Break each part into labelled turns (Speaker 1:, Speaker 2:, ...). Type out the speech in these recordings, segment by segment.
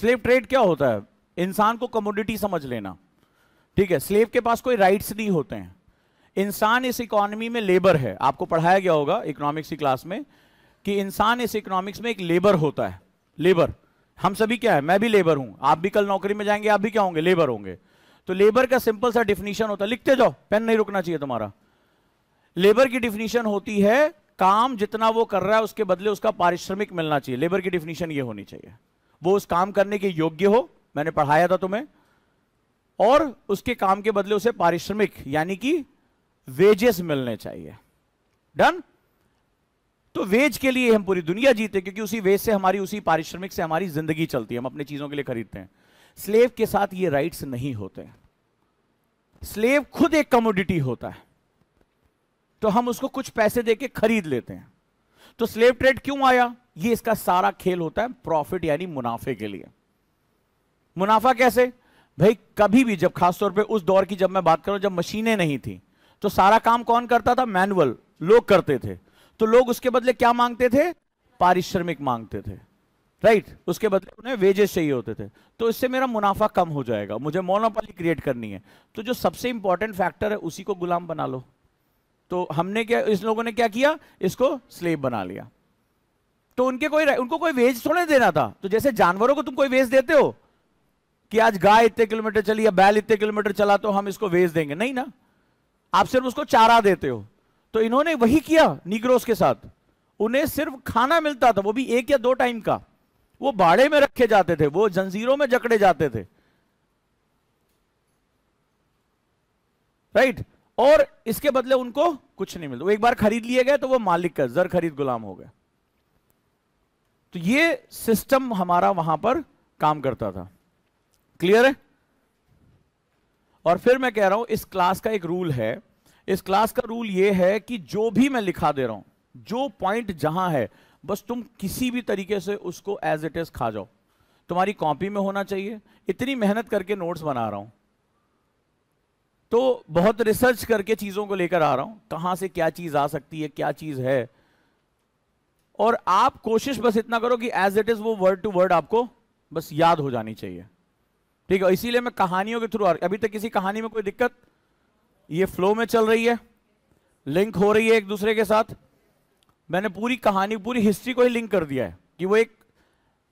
Speaker 1: Slave trade क्या होता है इंसान को कमोडिटी समझ लेना ठीक है स्लेव के पास कोई राइट्स नहीं होते हैं इंसान इस इकोनॉमी में लेबर है आपको पढ़ाया गया होगा इकोनॉमिक्स की क्लास में कि इंसान इस इकोनॉमिक्स में एक लेबर होता है लेबर हम सभी क्या है मैं भी लेबर हूं आप भी कल नौकरी में जाएंगे आप भी क्या होंगे लेबर होंगे तो लेबर का सिंपल सा डिफिनीशन होता है लिखते जाओ पेन नहीं रुकना चाहिए तुम्हारा लेबर की डिफिनीशन होती है काम जितना वो कर रहा है उसके बदले उसका पारिश्रमिक मिलना चाहिए लेबर की डिफिनीशन ये होनी चाहिए वो उस काम करने के योग्य हो मैंने पढ़ाया था तुम्हें और उसके काम के बदले उसे पारिश्रमिक यानी कि वेजेस मिलने चाहिए डन तो वेज के लिए हम पूरी दुनिया जीते क्योंकि उसी वेज से हमारी उसी पारिश्रमिक से हमारी जिंदगी चलती है हम अपनी चीजों के लिए खरीदते हैं स्लेव के साथ ये राइट्स नहीं होते स्लेव खुद एक कमोडिटी होता है तो हम उसको कुछ पैसे देके खरीद लेते हैं तो स्लेव ट्रेड क्यों आया ये इसका सारा खेल होता है प्रॉफिट यानी मुनाफे के लिए मुनाफा कैसे भाई कभी भी जब खासतौर पे उस दौर की जब मैं बात करूं जब मशीनें नहीं थी तो सारा काम कौन करता था मैनुअल लोग करते थे तो लोग उसके बदले क्या मांगते थे पारिश्रमिक मांगते थे राइट right? उसके बदले उन्हें वेजेस चाहिए होते थे तो इससे मेरा मुनाफा कम हो जाएगा मुझे मोनोपाली क्रिएट करनी है तो जो सबसे इंपॉर्टेंट फैक्टर है उसी को गुलाम बना लो तो हमने क्या इस लोगों ने क्या किया इसको स्लेब बना लिया तो उनके कोई उनको कोई वेज थोड़े देना था तो जैसे जानवरों को तुम कोई वेज देते हो कि आज गाय इतने किलोमीटर चली या बैल इतने किलोमीटर चला तो हम इसको वेज देंगे नहीं ना आप सिर्फ उसको चारा देते हो तो इन्होंने वही किया निग्रोस के साथ उन्हें सिर्फ खाना मिलता था वो भी एक या दो टाइम का वो बाड़े में रखे जाते थे वो जंजीरों में जकड़े जाते थे राइट right? और इसके बदले उनको कुछ नहीं मिलता वो एक बार खरीद लिए गए तो वो मालिक का जर खरीद गुलाम हो गया तो ये सिस्टम हमारा वहां पर काम करता था क्लियर है और फिर मैं कह रहा हूं इस क्लास का एक रूल है इस क्लास का रूल ये है कि जो भी मैं लिखा दे रहा हूं जो पॉइंट जहां है बस तुम किसी भी तरीके से उसको एज इट इज खा जाओ तुम्हारी कॉपी में होना चाहिए इतनी मेहनत करके नोट्स बना रहा हूं तो बहुत रिसर्च करके चीज़ों को लेकर आ रहा हूं कहां से क्या चीज़ आ सकती है क्या चीज़ है और आप कोशिश बस इतना करो कि एज इट इज़ वो वर्ड टू वर्ड आपको बस याद हो जानी चाहिए ठीक है इसीलिए मैं कहानियों के थ्रू अभी तक किसी कहानी में कोई दिक्कत ये फ्लो में चल रही है लिंक हो रही है एक दूसरे के साथ मैंने पूरी कहानी पूरी हिस्ट्री को ही लिंक कर दिया है कि वो एक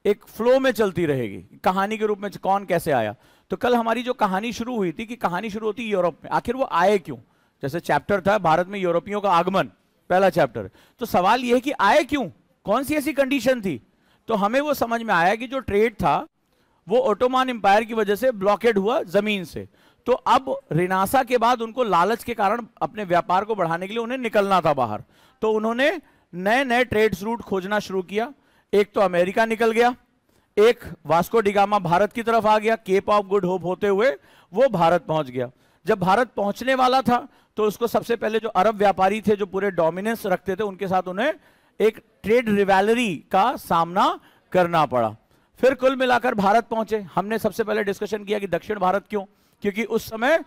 Speaker 1: एक फ्लो में चलती रहेगी कहानी के रूप में कौन कैसे आया तो कल हमारी जो कहानी शुरू हुई थी कि कहानी शुरू होती यूरोप में आखिर वो आए क्यों जैसे चैप्टर था भारत में यूरोपियों का आगमन पहला चैप्टर तो सवाल यह है कि आए क्यों कौन सी ऐसी कंडीशन थी तो हमें वो समझ में आया कि जो ट्रेड था वो ओटोमान एम्पायर की वजह से ब्लॉकेड हुआ जमीन से तो अब रिनासा के बाद उनको लालच के कारण अपने व्यापार को बढ़ाने के लिए उन्हें निकलना था बाहर तो उन्होंने नए नए ट्रेड रूट खोजना शुरू किया एक तो अमेरिका निकल गया एक वास्को डिगामा भारत की तरफ आ गया केप ऑफ गुड होप होते हुए वो भारत पहुंच गया जब भारत पहुंचने वाला था तो उसको सबसे पहले जो अरब व्यापारी थे जो पूरे डोमिनेंस रखते थे उनके साथ उन्हें एक ट्रेड रिवैलरी का सामना करना पड़ा फिर कुल मिलाकर भारत पहुंचे हमने सबसे पहले डिस्कशन किया कि दक्षिण भारत क्यों क्योंकि उस समय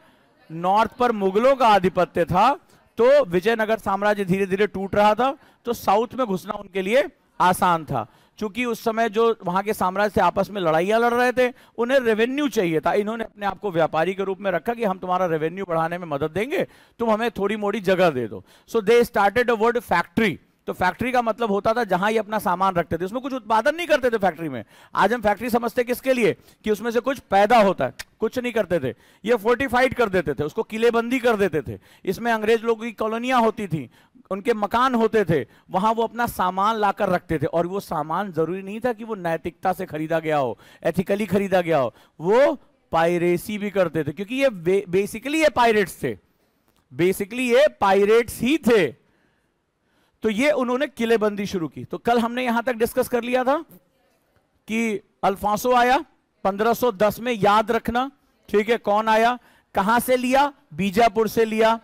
Speaker 1: नॉर्थ पर मुगलों का आधिपत्य था तो विजयनगर साम्राज्य धीरे धीरे टूट रहा था तो साउथ में घुसना उनके लिए आसान था चूंकि उस समय जो वहां के साम्राज्य से आपस में लड़ाइया लड़ रहे थे उन्हें रेवेन्यू चाहिए था इन्होंने अपने आप को व्यापारी के रूप में रखा कि हम तुम्हारा रेवेन्यू बढ़ाने में मदद देंगे तुम हमें थोड़ी मोड़ी जगह दे दो so they started a word factory तो फैक्ट्री का मतलब होता था जहां ये अपना सामान रखते थे उसमें कुछ उत्पादन नहीं करते थे फैक्ट्री में आज हम फैक्ट्री समझते किसके लिए कि उसमें से कुछ पैदा होता है कुछ नहीं करते थे ये फोर्टिफाइड कर देते थे उसको किलेबंदी कर देते थे इसमें अंग्रेज लोगों की कॉलोनियां होती थी उनके मकान होते थे वहां वो अपना सामान लाकर रखते थे और वो सामान जरूरी नहीं था कि वो नैतिकता से खरीदा गया हो एथिकली खरीदा गया हो वो पायरेसी भी करते थे क्योंकि ये बे, बेसिकली ये पायरेट्स थे बेसिकली ये पायरेट्स ही थे तो ये उन्होंने किलेबंदी शुरू की तो कल हमने यहां तक डिस्कस कर लिया था कि अल्फांसो आया 1510 में याद रखना ठीक है कौन आया कहां से लिया बीजापुर से लिया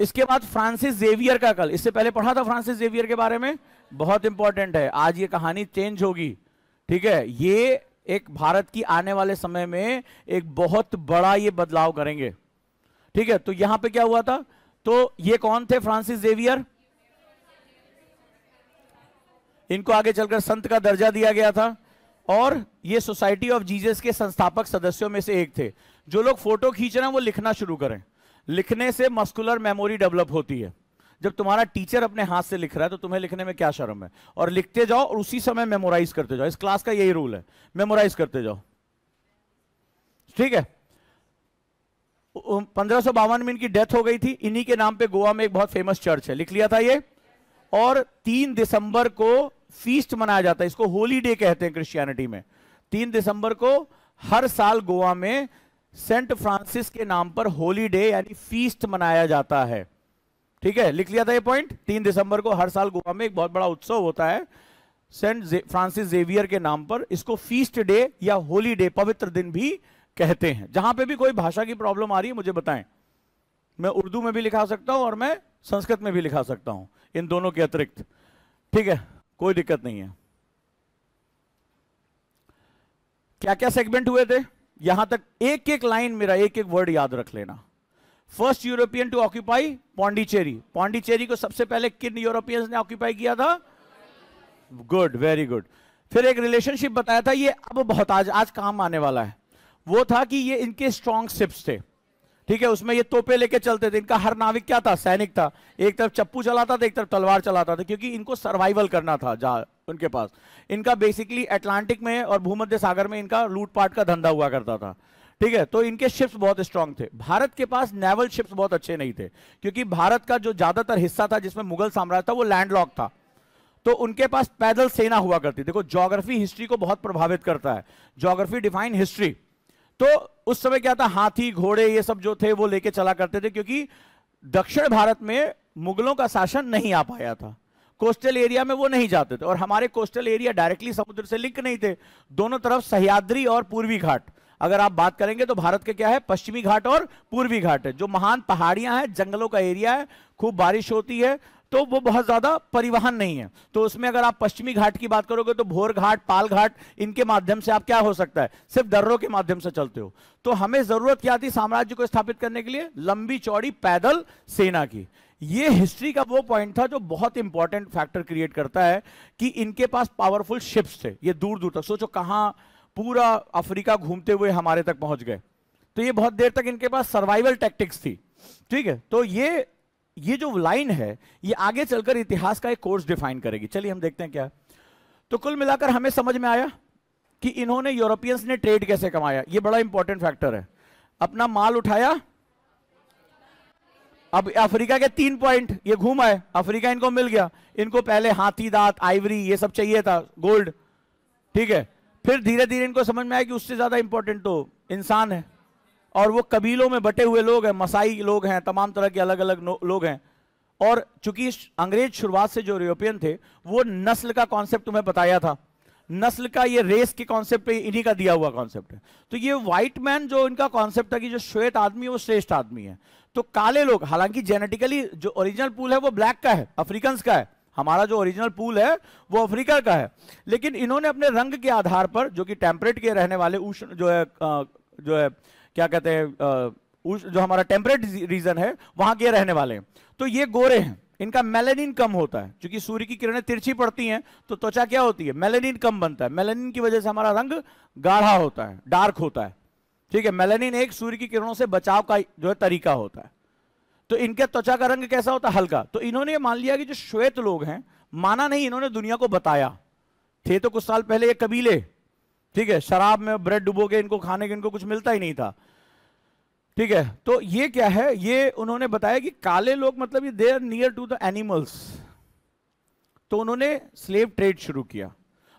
Speaker 1: इसके बाद फ्रांसिस जेवियर का कल इससे पहले पढ़ा था फ्रांसिस जेवियर के बारे में बहुत इंपॉर्टेंट है आज ये कहानी चेंज होगी ठीक है ये एक भारत की आने वाले समय में एक बहुत बड़ा ये बदलाव करेंगे ठीक है तो यहां पे क्या हुआ था तो ये कौन थे फ्रांसिस जेवियर इनको आगे चलकर संत का दर्जा दिया गया था और ये सोसाइटी ऑफ जीजस के संस्थापक सदस्यों में से एक थे जो लोग फोटो खींच रहे हैं वो लिखना शुरू करें लिखने से मस्कुलर मेमोरी डेवलप होती है जब तुम्हारा टीचर अपने हाथ से लिख रहा है तो तुम्हें लिखने में क्या शर्म है और लिखते जाओ और उसी समय मेमोराइज करते जाओ इस क्लास का यही रूल है मेमोराइज करते जाओ ठीक है पंद्रह में इनकी डेथ हो गई थी इन्हीं के नाम पे गोवा में एक बहुत फेमस चर्च है लिख लिया था ये और तीन दिसंबर को फीस्ट मनाया जाता है इसको होली डे कहते हैं क्रिश्चियनिटी में तीन दिसंबर को हर साल गोवा में सेंट फ्रांसिस के नाम पर होली डे यानी फीस्ट मनाया जाता है ठीक है लिख लिया था ये पॉइंट तीन दिसंबर को हर साल गोवा में एक बहुत बड़ा उत्सव होता है सेंट फ्रांसिस जेवियर के नाम पर इसको फीस्ट डे या होली डे पवित्र दिन भी कहते हैं जहां पे भी कोई भाषा की प्रॉब्लम आ रही है मुझे बताएं मैं उर्दू में भी लिखा सकता हूं और मैं संस्कृत में भी लिखा सकता हूं इन दोनों के अतिरिक्त ठीक है कोई दिक्कत नहीं है क्या क्या सेगमेंट हुए थे यहां तक एक एक लाइन मेरा एक एक वर्ड याद रख लेना first European to occupy Pondicherry Pondicherry को सबसे पहले किन यूरोपियंस ने ऑक्यूपाई किया था गुड वेरी गुड फिर एक रिलेशनशिप बताया था ये अब बहुत आज आज काम आने वाला है वो था कि ये इनके स्ट्रॉन्ग सिप्स थे ठीक है उसमें ये तोपे लेके चलते थे इनका हर नाविक क्या था सैनिक था एक तरफ चप्पू चलाता था एक तरफ तलवार चलाता था क्योंकि इनको सर्वाइवल करना था जा उनके पास इनका बेसिकली अटलांटिक में और भूमध्य सागर में इनका लूटपाट का धंधा हुआ करता था ठीक है तो इनके शिप्स बहुत स्ट्रांग थे भारत के पास नेवल शिप्स बहुत अच्छे नहीं थे क्योंकि भारत का जो ज्यादातर हिस्सा था जिसमें मुगल साम्राज्य था वो लैंडलॉक था तो उनके पास पैदल सेना हुआ करती देखो ज्योग्राफी हिस्ट्री को बहुत प्रभावित करता है ज्योग्राफी डिफाइन हिस्ट्री तो उस समय क्या था हाथी घोड़े ये सब जो थे वो लेके चला करते थे क्योंकि दक्षिण भारत में मुगलों का शासन नहीं आ पाया था कोस्टल एरिया में वो नहीं जाते थे और हमारे कोस्टल एरिया डायरेक्टली समुद्र से लिंक नहीं थे दोनों तरफ सहयाद्री और पूर्वी घाट अगर आप बात करेंगे तो भारत के क्या है पश्चिमी घाट और पूर्वी घाट है जो महान पहाड़ियां हैं जंगलों का एरिया है खूब बारिश होती है तो वो बहुत ज्यादा परिवहन नहीं है तो उसमें अगर आप पश्चिमी घाट की बात करोगे तो भोर घाट पाल घाट इनके माध्यम से आप क्या हो सकता है सिर्फ दर्रों के माध्यम से चलते हो तो हमें जरूरत क्या थी साम्राज्य को स्थापित करने के लिए लंबी चौड़ी पैदल सेना की ये हिस्ट्री का वो पॉइंट था जो बहुत इंपॉर्टेंट फैक्टर क्रिएट करता है कि इनके पास पावरफुल शिप्स थे ये दूर दूर तक सोचो कहाँ पूरा अफ्रीका घूमते हुए हमारे तक पहुंच गए तो ये बहुत देर तक इनके पास सर्वाइवल टैक्टिक्स थी ठीक है तो ये ये जो लाइन है ये आगे चलकर इतिहास का एक कोर्स डिफाइन करेगी चलिए हम देखते हैं क्या तो कुल मिलाकर हमें समझ में आया कि इन्होंने यूरोपियंस ने ट्रेड कैसे कमाया ये बड़ा इंपॉर्टेंट फैक्टर है अपना माल उठाया अब अफ्रीका के तीन पॉइंट ये घूम आए अफ्रीका इनको मिल गया इनको पहले हाथी दांत आइवरी ये सब चाहिए था गोल्ड ठीक है फिर धीरे धीरे इनको समझ में आया कि उससे ज़्यादा इंपॉर्टेंट तो इंसान है और वो कबीलों में बटे हुए लोग हैं मसाई लोग हैं तमाम तरह के अलग अलग लोग हैं और चूंकि अंग्रेज शुरुआत से जो यूरोपियन थे वो नस्ल का कॉन्सेप्ट तुम्हें बताया था नस्ल का ये रेस के कॉन्सेप्ट पे इन्हीं का दिया हुआ कॉन्सेप्ट है तो ये व्हाइट मैन जो इनका कॉन्सेप्ट है कि जो श्वेत आदमी है वो श्रेष्ठ आदमी है तो काले लोग हालांकि जेनेटिकली जो ओरिजिनल पूल है वो ब्लैक का है अफ्रीकन का है हमारा जो ओरिजिनल पूल है वो अफ्रीका का है लेकिन इन्होंने अपने रंग के आधार पर जो कि टेम्परेट के रहने वाले उष्ण जो है जो है क्या कहते हैं जो हमारा टेम्परेट रीजन है वहां के रहने वाले तो ये गोरे हैं इनका मेलेनिन कम होता है क्योंकि सूर्य की किरणें तिरछी पड़ती हैं तो त्वचा क्या होती है मेलेनिन कम बनता है मेलेनिन की वजह से हमारा रंग गाढ़ा होता है डार्क होता है ठीक है मेलेनिन एक सूर्य की किरणों से बचाव का जो है तरीका होता है तो इनके त्वचा का रंग कैसा होता है हल्का तो इन्होंने मान लिया कि जो श्वेत लोग हैं माना नहीं इन्होंने दुनिया को बताया थे तो कुछ साल पहले ये कबीले ठीक है शराब में ब्रेड डुबोगे इनको खाने के इनको कुछ मिलता ही नहीं था ठीक है तो ये क्या है ये उन्होंने बताया कि काले लोग मतलब ये they are near to the animals तो उन्होंने स्लेव ट्रेड शुरू किया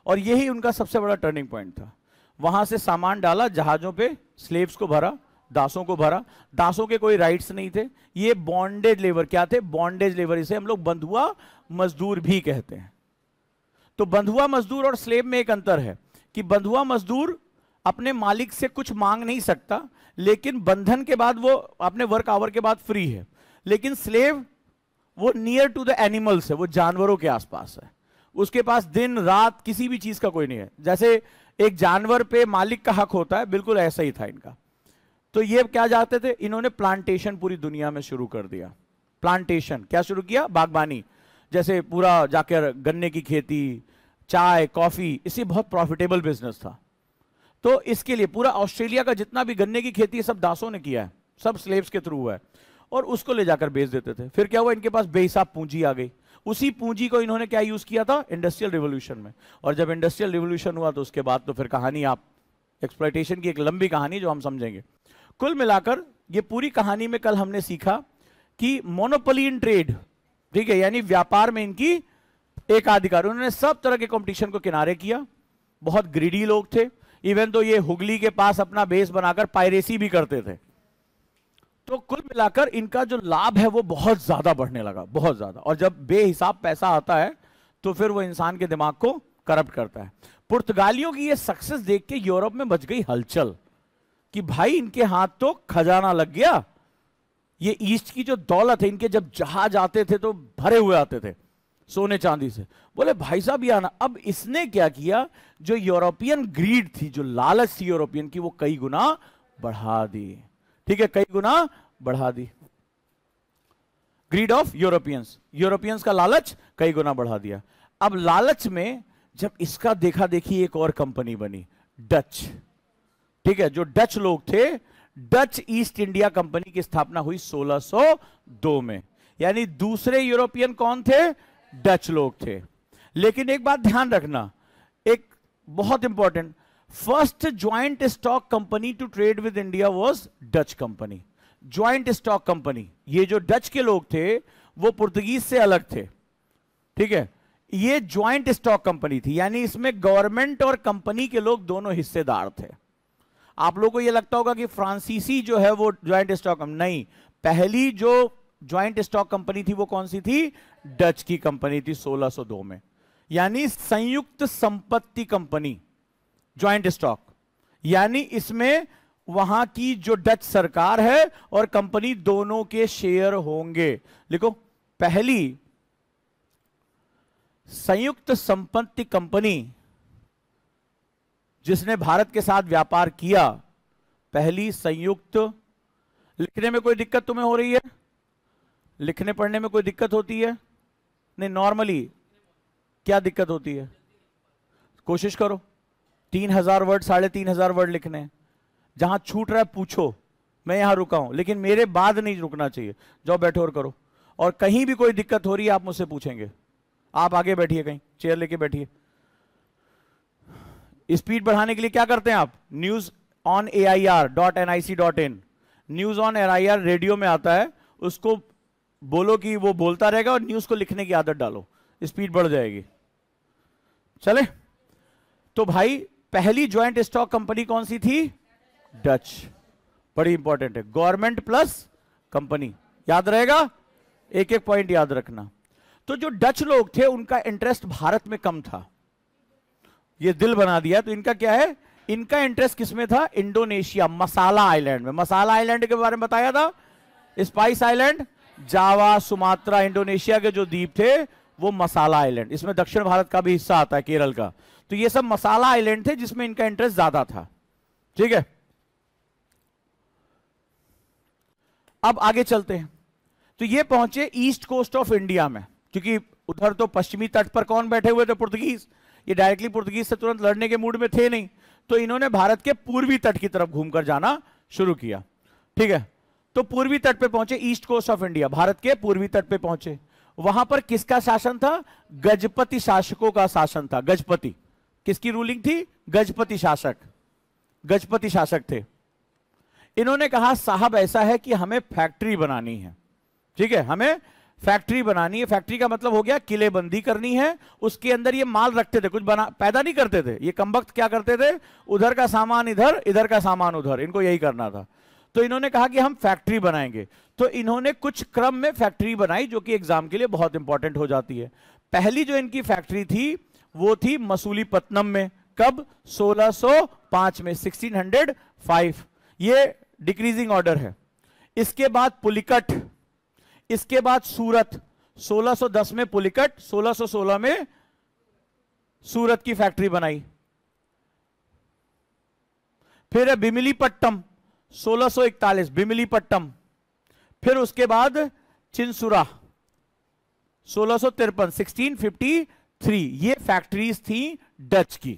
Speaker 1: और यही उनका सबसे बड़ा टर्निंग पॉइंट था वहां से सामान डाला जहाजों पे स्लेव्स को भरा दासों को भरा दासों के कोई राइट्स नहीं थे ये बॉन्डेज लेबर क्या थे बॉन्डेज लेबर इसे हम लोग बंधुआ मजदूर भी कहते हैं तो बंधुआ मजदूर और स्लेब में एक अंतर है कि बंधुआ मजदूर अपने मालिक से कुछ मांग नहीं सकता लेकिन बंधन के बाद वो अपने वर्क आवर के बाद फ्री है लेकिन स्लेव वो नियर टू द एनिमल्स है वो जानवरों के आसपास है उसके पास दिन रात किसी भी चीज का कोई नहीं है जैसे एक जानवर पे मालिक का हक होता है बिल्कुल ऐसा ही था इनका तो ये क्या चाहते थे इन्होंने प्लांटेशन पूरी दुनिया में शुरू कर दिया प्लांटेशन क्या शुरू किया बागबानी जैसे पूरा जाकर गन्ने की खेती चाय कॉफी इसी बहुत प्रॉफिटेबल बिजनेस था तो इसके लिए पूरा ऑस्ट्रेलिया का जितना भी गन्ने की खेती है सब दासों ने किया है सब स्लेब्स के थ्रू हुआ है और उसको ले जाकर बेच देते थे फिर क्या हुआ इनके पास बेहिसाब पूंजी आ गई उसी पूंजी को इन्होंने क्या यूज किया था इंडस्ट्रियल रिवोल्यूशन में और जब इंडस्ट्रियल रिवोल्यूशन हुआ तो उसके बाद तो फिर कहानी आप एक्सप्लाइटेशन की एक लंबी कहानी जो हम समझेंगे कुल मिलाकर ये पूरी कहानी में कल हमने सीखा कि मोनोपोली इन ट्रेड ठीक है यानी व्यापार में इनकी एकाधिकार उन्होंने सब तरह के कंपटीशन को किनारे किया बहुत ग्रीडी लोग थे इवन तो ये हुगली के पास अपना बेस बनाकर पायरेसी भी करते थे तो कुल मिलाकर इनका जो लाभ है वो बहुत ज्यादा बढ़ने लगा बहुत ज्यादा और जब बेहिसाब पैसा आता है तो फिर वो इंसान के दिमाग को करप्ट करता है पुर्तगालियों की ये सक्सेस देख के यूरोप में बच गई हलचल कि भाई इनके हाथ तो खजाना लग गया ये ईस्ट की जो दौलत है इनके जब जहाज आते थे तो भरे हुए आते थे सोने चांदी से बोले भाई साहब यह ना अब इसने क्या किया जो यूरोपियन ग्रीड थी जो लालच थी यूरोपियन की वो कई गुना बढ़ा दी ठीक है कई गुना बढ़ा दी ग्रीड ऑफ यूरोपियंस यूरोपियंस का लालच कई गुना बढ़ा दिया अब लालच में जब इसका देखा देखी एक और कंपनी बनी डच ठीक है जो डच लोग थे डच ईस्ट इंडिया कंपनी की स्थापना हुई 1602 में यानी दूसरे यूरोपियन कौन थे डच लोग थे लेकिन एक बात ध्यान रखना एक बहुत important first joint stock company to trade with India was Dutch company joint stock company ये जो डच के लोग थे वो पुर्तगीज से अलग थे ठीक है ये ज्वाइंट स्टॉक कंपनी थी यानी इसमें गवर्नमेंट और कंपनी के लोग दोनों हिस्सेदार थे आप लोगों को ये लगता होगा कि फ्रांसीसी जो है वो ज्वाइंट स्टॉक नहीं पहली जो ज्वाइंट स्टॉक कंपनी थी वो कौन सी थी डच की कंपनी थी 1602 में यानी संयुक्त संपत्ति कंपनी ज्वाइंट स्टॉक यानी इसमें वहां की जो डच सरकार है और कंपनी दोनों के शेयर होंगे लिखो पहली संयुक्त संपत्ति कंपनी जिसने भारत के साथ व्यापार किया पहली संयुक्त लिखने में कोई दिक्कत तुम्हें हो रही है लिखने पढ़ने में कोई दिक्कत होती है नहीं नॉर्मली क्या दिक्कत होती है कोशिश करो तीन हजार वर्ड साढ़े तीन हजार वर्ड लिखने हैं जहां छूट रहा है पूछो मैं यहां रुका हूं लेकिन मेरे बाद नहीं रुकना चाहिए जाओ बैठो और करो और कहीं भी कोई दिक्कत हो रही है आप मुझसे पूछेंगे आप आगे बैठिए कहीं चेयर लेके बैठिए स्पीड बढ़ाने के लिए क्या करते हैं आप news on A I R dot N I C dot in news on N I R radio में आता है उसको बोलो कि वो बोलता रहेगा और न्यूज़ को लिखने की आदत डालो स्पीड बढ़ जाएगी चले तो भाई पहली ज्वाइंट स्टॉक कंपनी कौन सी थी डच बड़ी इंपॉर्टेंट है गवर्नमेंट प्लस कंपनी याद रहेगा एक एक पॉइंट याद रखना तो जो डच लोग थे उनका इंटरेस्ट भारत में कम था ये दिल बना दिया तो इनका क्या है इनका इंटरेस्ट किसमें था इंडोनेशिया मसाला आइलैंड में मसाला आइलैंड के बारे में बताया था spice island Java Sumatra Indonesia के जो द्वीप थे वो मसाला आइलैंड इसमें दक्षिण भारत का भी हिस्सा आता है केरल का तो ये सब मसाला आइलैंड थे जिसमें इनका इंटरेस्ट ज्यादा था ठीक है अब आगे चलते हैं तो ये पहुंचे ईस्ट कोस्ट ऑफ इंडिया में क्योंकि उधर तो पश्चिमी तट पर कौन बैठे हुए थे पुर्तगीज ये डायरेक्टली पुर्तगीज से तुरंत लड़ने के मूड में थे नहीं तो इन्होंने भारत के पूर्वी तट की तरफ घूमकर जाना शुरू किया ठीक है तो पूर्वी तट पे पहुंचे east coast of India Bharat के पूर्वी तट पे पहुंचे वहां पर किसका शासन था गजपति शासकों का शासन था गजपति किसकी रूलिंग थी गजपति शासक गजपति शासक थे इन्होंने कहा साहब ऐसा है कि हमें फैक्ट्री बनानी है ठीक है हमें फैक्ट्री बनानी है फैक्ट्री का मतलब हो गया किलेबंदी करनी है उसके अंदर ये माल रखते थे कुछ बना पैदा नहीं करते थे ये कम क्या करते थे उधर का सामान इधर इधर का सामान उधर इनको यही करना था तो इन्होंने कहा कि हम फैक्ट्री बनाएंगे तो इन्होंने कुछ क्रम में फैक्ट्री बनाई जो कि एग्जाम के लिए बहुत इंपॉर्टेंट हो जाती है पहली जो इनकी फैक्ट्री थी वो थी मसूली पत्नम में कब 1605 में 1605 ये डिक्रीजिंग ऑर्डर है इसके बाद पुलिकट इसके बाद सूरत 1610 में पुलिकट 1616 में सूरत की फैक्ट्री बनाई फिर है बिमलीपट्टम सोलह बिमलीपट्टम फिर उसके बाद चिंसुरा सोलह सो तिरपन सिक्सटीन फिफ्टी थ्री ये फैक्ट्रीज थी डच की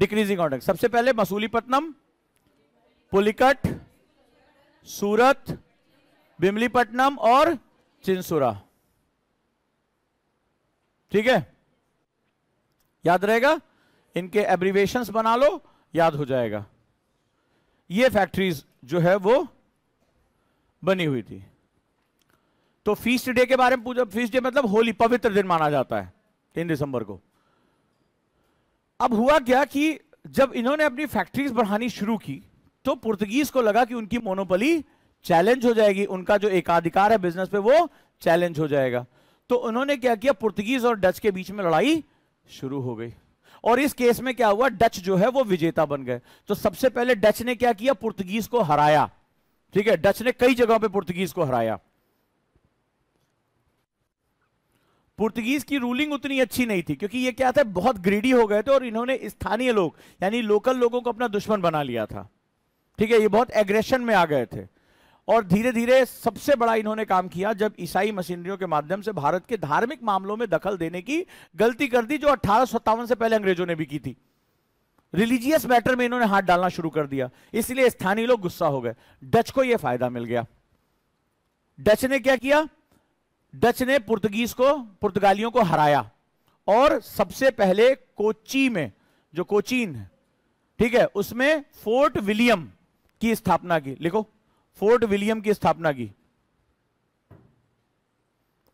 Speaker 1: डिक्रीजिंग ऑर्डर सबसे पहले मसूलीपट्टनम पुलिकट सूरत बिमलीपट्टनम और चिंसुरा ठीक है याद रहेगा इनके एब्रीवेशंस बना लो याद हो जाएगा ये फैक्ट्रीज जो है वो बनी हुई थी तो फीस्ट डे के बारे में पूजा फीस डे मतलब होली पवित्र दिन माना जाता है तीन दिसंबर को अब हुआ क्या कि जब इन्होंने अपनी फैक्ट्रीज बढ़ानी शुरू की तो पुर्तगीज को लगा कि उनकी मोनोपली चैलेंज हो जाएगी उनका जो एकाधिकार है बिजनेस पे वो चैलेंज हो जाएगा तो उन्होंने क्या किया पुर्तगीज और डच के बीच में लड़ाई शुरू हो गई और इस केस में क्या हुआ डच जो है वो विजेता बन गए तो सबसे पहले डच ने क्या किया पुर्तगीज को हराया ठीक है डच ने कई जगहों पे पुर्तगीज को हराया पुर्तगीज की रूलिंग उतनी अच्छी नहीं थी क्योंकि ये क्या था बहुत ग्रीडी हो गए थे और इन्होंने स्थानीय लोग यानी लोकल लोगों को अपना दुश्मन बना लिया था ठीक है ये बहुत एग्रेशन में आ गए थे और धीरे धीरे सबसे बड़ा इन्होंने काम किया जब ईसाई मशीनरियों के माध्यम से भारत के धार्मिक मामलों में दखल देने की गलती कर दी जो अठारह से पहले अंग्रेजों ने भी की थी रिलीजियस मैटर में इन्होंने हाथ डालना शुरू कर दिया इसलिए स्थानीय लोग गुस्सा हो गए डच को यह फायदा मिल गया डच ने क्या किया डच ने पुर्तगीज को पुर्तगालियों को हराया और सबसे पहले कोची में जो कोचीन है ठीक है उसमें फोर्ट विलियम की स्थापना की लिखो फोर्ट विलियम की स्थापना की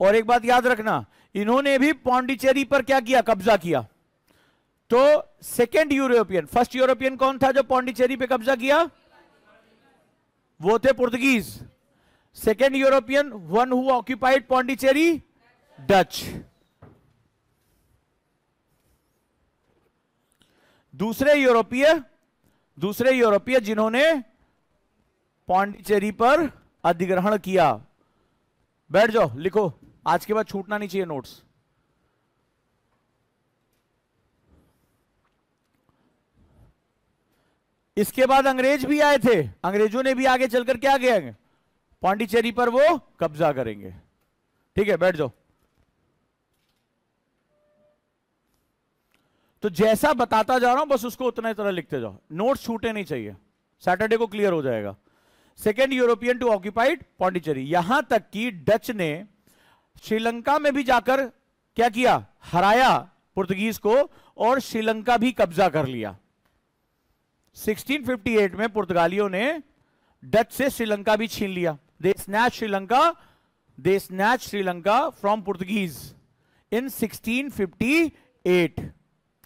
Speaker 1: और एक बात याद रखना इन्होंने भी पौंडीचेरी पर क्या किया कब्जा किया तो सेकेंड यूरोपियन फर्स्ट यूरोपियन कौन था जो पौंडीचेरी पे कब्जा किया वो थे पुर्तगीज second European one who occupied Pondicherry Dutch दूसरे यूरोपीय दूसरे यूरोपीय जिन्होंने पौंडीचेरी पर अधिग्रहण किया बैठ जाओ लिखो आज के बाद छूटना नहीं चाहिए नोट्स इसके बाद अंग्रेज भी आए थे अंग्रेजों ने भी आगे चलकर क्या किया पांडिचेरी पर वो कब्जा करेंगे ठीक है बैठ जाओ तो जैसा बताता जा रहा हूं बस उसको उतना ही तरह लिखते जाओ नोट्स छूटे नहीं चाहिए सैटरडे को क्लियर हो जाएगा second European to occupied Pondicherry यहां तक कि डच ने श्रीलंका में भी जाकर क्या किया हराया पुर्तगीज को और श्रीलंका भी कब्जा कर लिया 1658 में पुर्तगालियों ने डच से श्रीलंका भी छीन लिया they snatch Sri Lanka they snatch Sri Lanka from Portuguese in 1658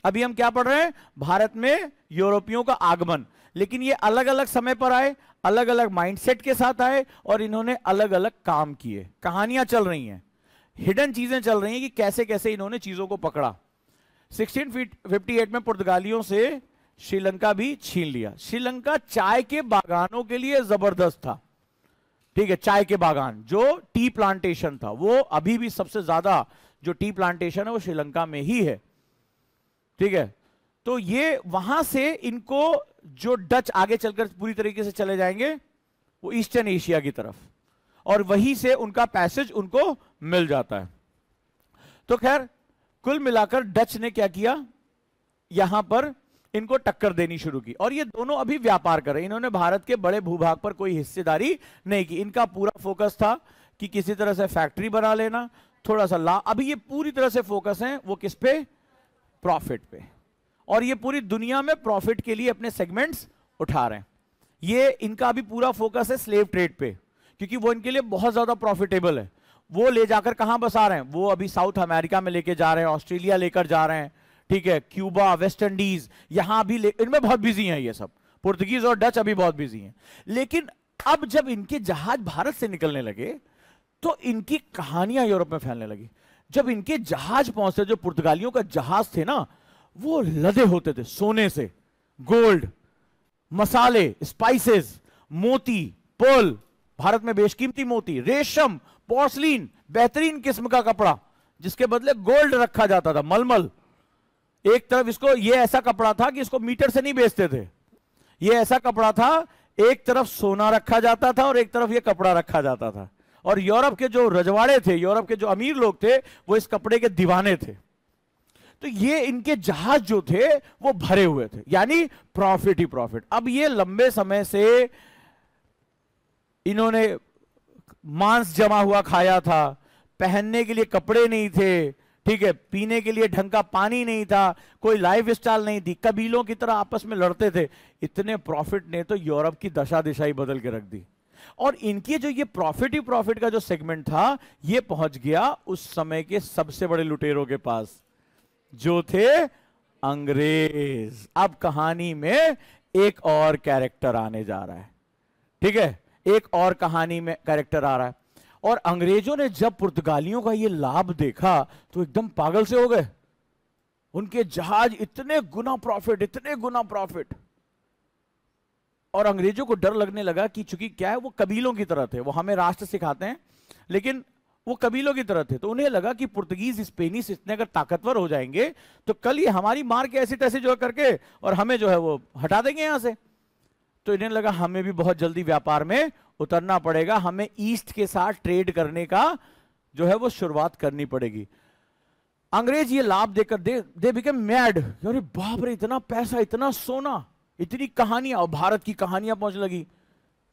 Speaker 1: अभी हम क्या पढ़ रहे हैं भारत में यूरोपियों का आगमन लेकिन ये अलग अलग समय पर आए अलग अलग माइंडसेट के साथ आए और इन्होंने अलग अलग काम किए कहानियां चल रही हैं हिडन चीजें चल रही हैं कि कैसे कैसे इन्होंने चीजों को पकड़ा एट में पुर्तगालियों से श्रीलंका भी छीन लिया श्रीलंका चाय के बागानों के लिए जबरदस्त था ठीक है चाय के बागान जो टी प्लांटेशन था वो अभी भी सबसे ज्यादा जो टी प्लांटेशन है वो श्रीलंका में ही है ठीक है तो ये वहां से इनको जो डच आगे चलकर पूरी तरीके से चले जाएंगे वो ईस्टर्न एशिया की तरफ और वहीं से उनका पैसेज उनको मिल जाता है तो खैर कुल मिलाकर डच ने क्या किया यहां पर इनको टक्कर देनी शुरू की और ये दोनों अभी व्यापार कर रहे इन्होंने भारत के बड़े भूभाग पर कोई हिस्सेदारी नहीं की इनका पूरा फोकस था कि किसी तरह से फैक्ट्री बना लेना थोड़ा सा ला अभी ये पूरी तरह से फोकस है वो किस पे प्रॉफिट पे और ये पूरी दुनिया में प्रॉफिट के लिए अपने सेगमेंट्स उठा रहे हैं ये इनका अभी पूरा फोकस है स्लेव ट्रेड पे क्योंकि वो इनके लिए बहुत ज़्यादा प्रॉफिटेबल है वो ले जाकर कहां बसा रहे हैं वो अभी साउथ अमेरिका में लेके जा रहे हैं ऑस्ट्रेलिया लेकर जा रहे हैं ठीक है क्यूबा वेस्ट इंडीज यहां भी इनमें बहुत बिजी हैं ये सब पुर्तगीज और डच अभी बहुत बिजी हैं लेकिन अब जब इनके जहाज भारत से निकलने लगे तो इनकी कहानियां यूरोप में फैलने लगी जब इनके जहाज पहुंचते जो पुर्तगालियों का जहाज थे ना वो लदे होते थे सोने से गोल्ड मसाले स्पाइसेस मोती पर्ल भारत में बेशकीमती मोती रेशम पोर्सलीन बेहतरीन किस्म का कपड़ा जिसके बदले गोल्ड रखा जाता था मलमल एक तरफ इसको ये ऐसा कपड़ा था कि इसको मीटर से नहीं बेचते थे ये ऐसा कपड़ा था एक तरफ सोना रखा जाता था और एक तरफ ये कपड़ा रखा जाता था और यूरोप के जो रजवाड़े थे यूरोप के जो अमीर लोग थे वो इस कपड़े के दीवाने थे तो ये इनके जहाज जो थे वो भरे हुए थे यानी प्रॉफिट ही प्रॉफिट अब ये लंबे समय से इन्होंने मांस जमा हुआ खाया था पहनने के लिए कपड़े नहीं थे ठीक है पीने के लिए ढंग का पानी नहीं था कोई लाइफ स्टाइल नहीं थी कबीलों की तरह आपस में लड़ते थे इतने प्रॉफिट ने तो यूरोप की दशा दिशा ही बदल के रख दी और इनकी जो ये प्रॉफिट ही प्रॉफिट का जो सेगमेंट था ये पहुंच गया उस समय के सबसे बड़े लुटेरों के पास जो थे अंग्रेज अब कहानी में एक और कैरेक्टर आने जा रहा है ठीक है एक और कहानी में कैरेक्टर आ रहा है और अंग्रेजों ने जब पुर्तगालियों का ये लाभ देखा तो एकदम पागल से हो गए उनके जहाज इतने गुना प्रॉफिट इतने गुना प्रॉफिट और अंग्रेजों को डर लगने लगा कि चूंकि क्या है वो कबीलों की तरह थे वो हमें राष्ट्र सिखाते हैं लेकिन वो कबीलों की तरह थे तो उन्हें लगा कि पुर्तगीज स्पेनिश इतने अगर ताकतवर हो जाएंगे तो कल ये हमारी मार के ऐसे तैसे जो करके और हमें जो है वो हटा देंगे यहां से तो इन्हें लगा हमें भी बहुत जल्दी व्यापार में उतरना पड़ेगा हमें ईस्ट के साथ ट्रेड करने का जो है वो शुरुआत करनी पड़ेगी अंग्रेज ये लाभ देकर दे दे बिकेम मैड अरे बाप रे इतना पैसा इतना सोना इतनी कहानियां और भारत की कहानियां पहुंच लगी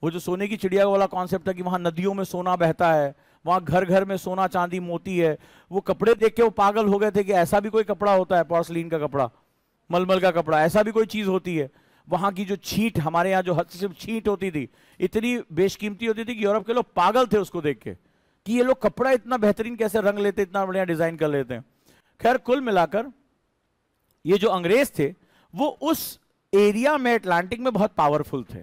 Speaker 1: वो जो सोने की चिड़िया वाला कॉन्सेप्ट था कि वहां नदियों में सोना बहता है वहां घर घर में सोना चांदी मोती है वो कपड़े देख के वो पागल हो गए थे कि ऐसा भी कोई कपड़ा होता है पॉर्सलिन का कपड़ा मलमल का कपड़ा ऐसा भी कोई चीज़ होती है वहां की जो छीट हमारे यहाँ जो हस्तशिल्प छीट होती थी इतनी बेशकीमती होती थी कि यूरोप के लोग पागल थे उसको देख के कि ये लोग कपड़ा इतना बेहतरीन कैसे रंग लेते इतना बढ़िया डिज़ाइन कर लेते हैं खैर कुल मिलाकर ये जो अंग्रेज थे वो उस एरिया में अटलांटिक में बहुत पावरफुल थे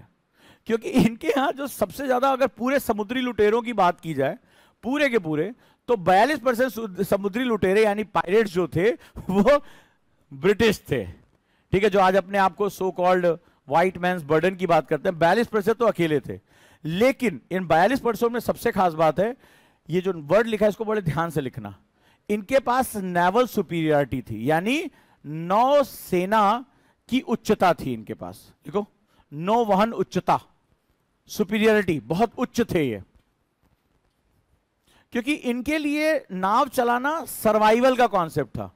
Speaker 1: क्योंकि इनके यहाँ जो सबसे ज़्यादा अगर पूरे समुद्री लुटेरों की बात की जाए पूरे के पूरे तो 42 परसेंट समुद्री लुटेरे यानी पायरेट्स जो थे वो ब्रिटिश थे ठीक है जो आज अपने आप को so called white man burden की बात करते हैं बयालीस परसेंट तो अकेले थे लेकिन इन बयालीस परसेंट में सबसे खास बात है ये जो वर्ड लिखा है इसको बड़े ध्यान से लिखना इनके पास नेवल सुपीरियरिटी थी यानी नौ सेना की उच्चता थी इनके पास देखो नौवहन उच्चता सुपीरियरिटी बहुत उच्च थे ये क्योंकि इनके लिए नाव चलाना सर्वाइवल का कॉन्सेप्ट था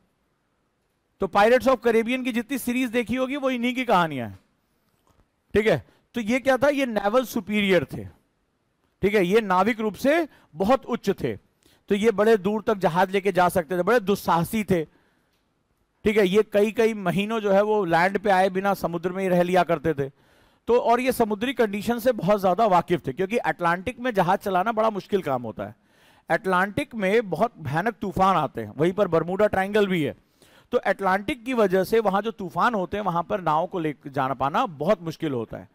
Speaker 1: तो पायरेट्स ऑफ करेबियन की जितनी सीरीज देखी होगी वो इन्हीं की कहानियां हैं ठीक है तो ये क्या था ये नेवल सुपीरियर थे ठीक है ये नाविक रूप से बहुत उच्च थे तो ये बड़े दूर तक जहाज लेके जा सकते थे बड़े दुस्साहसी थे ठीक है ये कई कई महीनों जो है वो लैंड पे आए बिना समुद्र में ही रह लिया करते थे तो और ये समुद्री कंडीशन से बहुत ज्यादा वाकिफ थे क्योंकि अटलांटिक में जहाज चलाना बड़ा मुश्किल काम होता है अटलांटिक में बहुत भयानक तूफान आते हैं वहीं पर बरमूडा ट्राइंगल भी है तो अटलांटिक की वजह से वहां जो तूफान होते हैं वहां पर नाव को ले जाना पाना बहुत मुश्किल होता है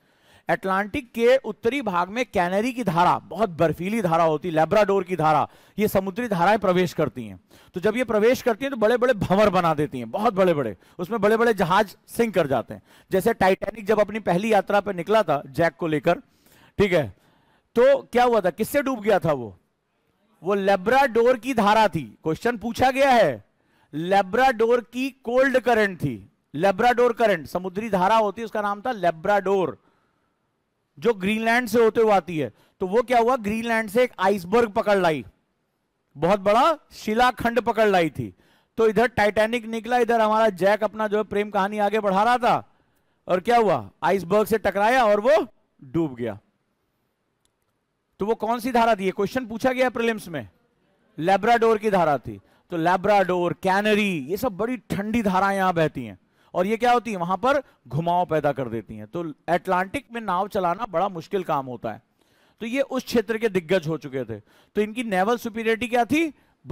Speaker 1: अटलांटिक के उत्तरी भाग में कैनरी की धारा बहुत बर्फीली धारा होती है लेब्राडोर की धारा ये समुद्री धाराएं प्रवेश करती हैं तो जब ये प्रवेश करती हैं तो बड़े बड़े भंवर बना देती हैं बहुत बड़े बड़े उसमें बड़े बड़े जहाज सिंक कर जाते हैं जैसे टाइटैनिक जब अपनी पहली यात्रा पर निकला था जैक को लेकर ठीक है तो क्या हुआ था किससे डूब गया था वो वो लेब्राडोर की धारा थी क्वेश्चन पूछा गया है लेब्राडोर की कोल्ड करंट थी लेब्राडोर करंट समुद्री धारा होती है उसका नाम था लेब्राडोर जो ग्रीनलैंड से होते हुए आती है तो वो क्या हुआ ग्रीनलैंड से एक आइसबर्ग पकड़ लाई बहुत बड़ा शिलाखंड पकड़ लाई थी तो इधर टाइटैनिक निकला इधर हमारा जैक अपना जो प्रेम कहानी आगे बढ़ा रहा था और क्या हुआ आइसबर्ग से टकराया और वो डूब गया तो वो कौन सी धारा थी क्वेश्चन पूछा गया प्रिलिम्स में लेब्राडोर की धारा थी तो लेब्राडोर कैनरी ये सब बड़ी ठंडी धाराएं यहां बहती हैं और ये क्या होती है वहां पर घुमाव पैदा कर देती हैं तो एटलांटिक में नाव चलाना बड़ा मुश्किल काम होता है तो ये उस क्षेत्र के दिग्गज हो चुके थे तो इनकी नेवल सुपीरियरिटी क्या थी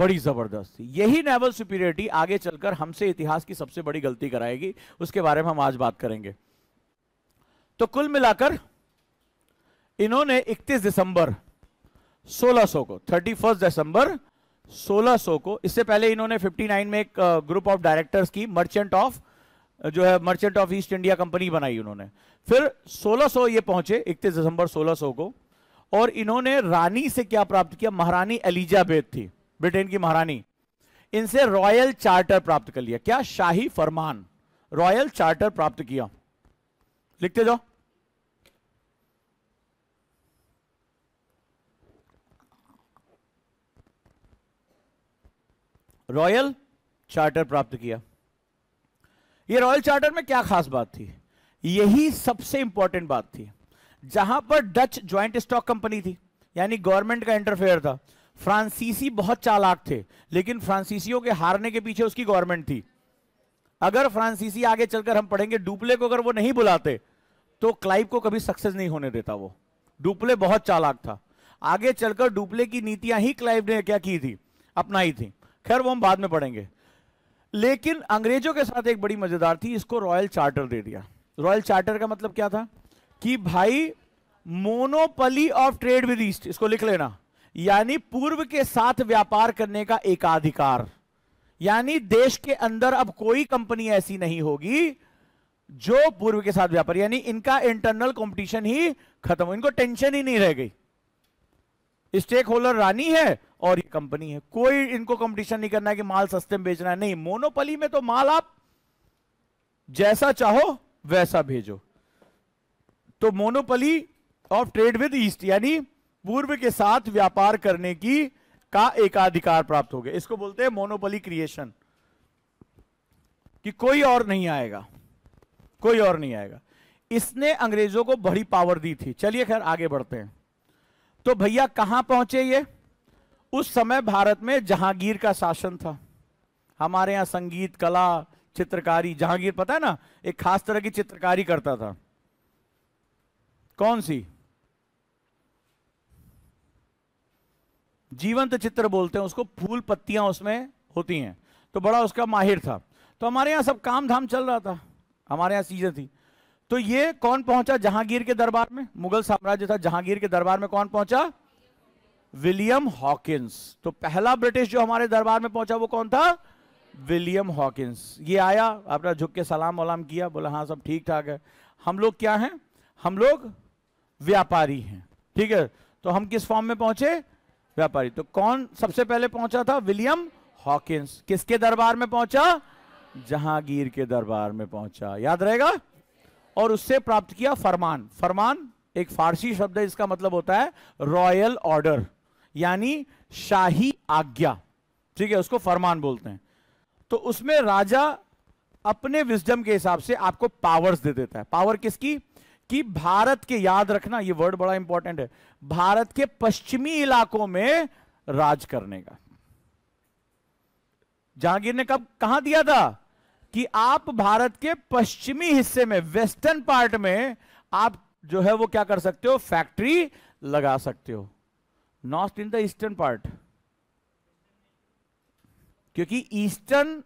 Speaker 1: बड़ी जबरदस्त थी यही नेवल सुपीरियरिटी आगे चलकर हमसे इतिहास की सबसे बड़ी गलती कराएगी उसके बारे में हम आज बात करेंगे तो कुल मिलाकर इन्होंने 31 दिसंबर 1600 को 31 दिसंबर 1600 को इससे पहले इन्होंने 59 में एक ग्रुप ऑफ डायरेक्टर्स की मर्चेंट ऑफ जो है merchant of East India Company बनाई उन्होंने फिर 1600 ये पहुंचे 31 दिसंबर 1600 को और इन्होंने रानी से क्या प्राप्त किया महारानी एलिजाबेथ थी ब्रिटेन की महारानी इनसे रॉयल चार्टर प्राप्त कर लिया क्या शाही फरमान रॉयल चार्टर प्राप्त किया लिखते जाओ रॉयल चार्टर प्राप्त किया ये रॉयल चार्टर में क्या खास बात थी यही सबसे इंपॉर्टेंट बात थी जहां पर डच ज्वाइंट स्टॉक कंपनी थी यानी गवर्नमेंट का इंटरफेयर था फ्रांसीसी बहुत चालाक थे लेकिन फ्रांसीसियों के हारने के पीछे उसकी गवर्नमेंट थी अगर फ्रांसीसी आगे चलकर हम पढ़ेंगे डुपले को अगर वो नहीं बुलाते तो क्लाइव को कभी सक्सेस नहीं होने देता वो डुपले बहुत चालाक था आगे चलकर डुपले की नीतियां ही क्लाइव ने क्या की थी अपनाई थी खैर वो हम बाद में पढ़ेंगे लेकिन अंग्रेजों के साथ एक बड़ी मजेदार थी इसको रॉयल चार्टर दे दिया रॉयल चार्टर का मतलब क्या था कि भाई monopoly of trade with east इसको लिख लेना यानी पूर्व के साथ व्यापार करने का एकाधिकार यानी देश के अंदर अब कोई कंपनी ऐसी नहीं होगी जो पूर्व के साथ व्यापार यानी इनका इंटरनल कंपटीशन ही खत्म हो इनको टेंशन ही नहीं रह गई स्टेक होल्डर रानी है और ये कंपनी है कोई इनको कंपटीशन नहीं करना है कि माल सस्ते में बेचना है नहीं मोनोपली में तो माल आप जैसा चाहो वैसा भेजो तो monopoly of trade with east यानी पूर्व के साथ व्यापार करने की का एकाधिकार प्राप्त हो गया इसको बोलते हैं मोनोपली क्रिएशन कि कोई और नहीं आएगा कोई और नहीं आएगा इसने अंग्रेजों को बड़ी पावर दी थी चलिए खैर आगे बढ़ते हैं तो भैया कहां पहुंचे ये उस समय भारत में जहांगीर का शासन था हमारे यहां संगीत कला चित्रकारी जहांगीर पता है ना एक खास तरह की चित्रकारी करता था कौन सी जीवंत चित्र बोलते हैं उसको फूल पत्तियां उसमें होती हैं तो बड़ा उसका माहिर था तो हमारे यहां सब काम धाम चल रहा था हमारे यहां चीजें थी तो ये कौन पहुंचा जहांगीर के दरबार में मुगल साम्राज्य था जहांगीर के दरबार में कौन पहुंचा विलियम हॉकिंस तो पहला ब्रिटिश जो हमारे दरबार में पहुंचा वो कौन था विलियम हॉकिंस ये आया अपना झुक के सलाम वलाम किया बोला हाँ सब ठीक ठाक है हम लोग क्या हैं हम लोग व्यापारी हैं ठीक है तो हम किस फॉर्म में पहुंचे व्यापारी तो कौन सबसे पहले पहुंचा था विलियम हॉकिंस किसके दरबार में पहुंचा जहांगीर के दरबार में पहुंचा याद रहेगा और उससे प्राप्त किया फरमान फरमान एक फारसी शब्द है इसका मतलब होता है रॉयल ऑर्डर यानी शाही आज्ञा ठीक है उसको फरमान बोलते हैं तो उसमें राजा अपने विजडम के हिसाब से आपको पावर्स दे देता है पावर किसकी कि भारत के याद रखना ये वर्ड बड़ा इंपॉर्टेंट है भारत के पश्चिमी इलाकों में राज करने का जहांगीर ने कब कहा दिया था कि आप भारत के पश्चिमी हिस्से में वेस्टर्न पार्ट में आप जो है वो क्या कर सकते हो फैक्ट्री लगा सकते हो north in the eastern part क्योंकि ईस्टर्न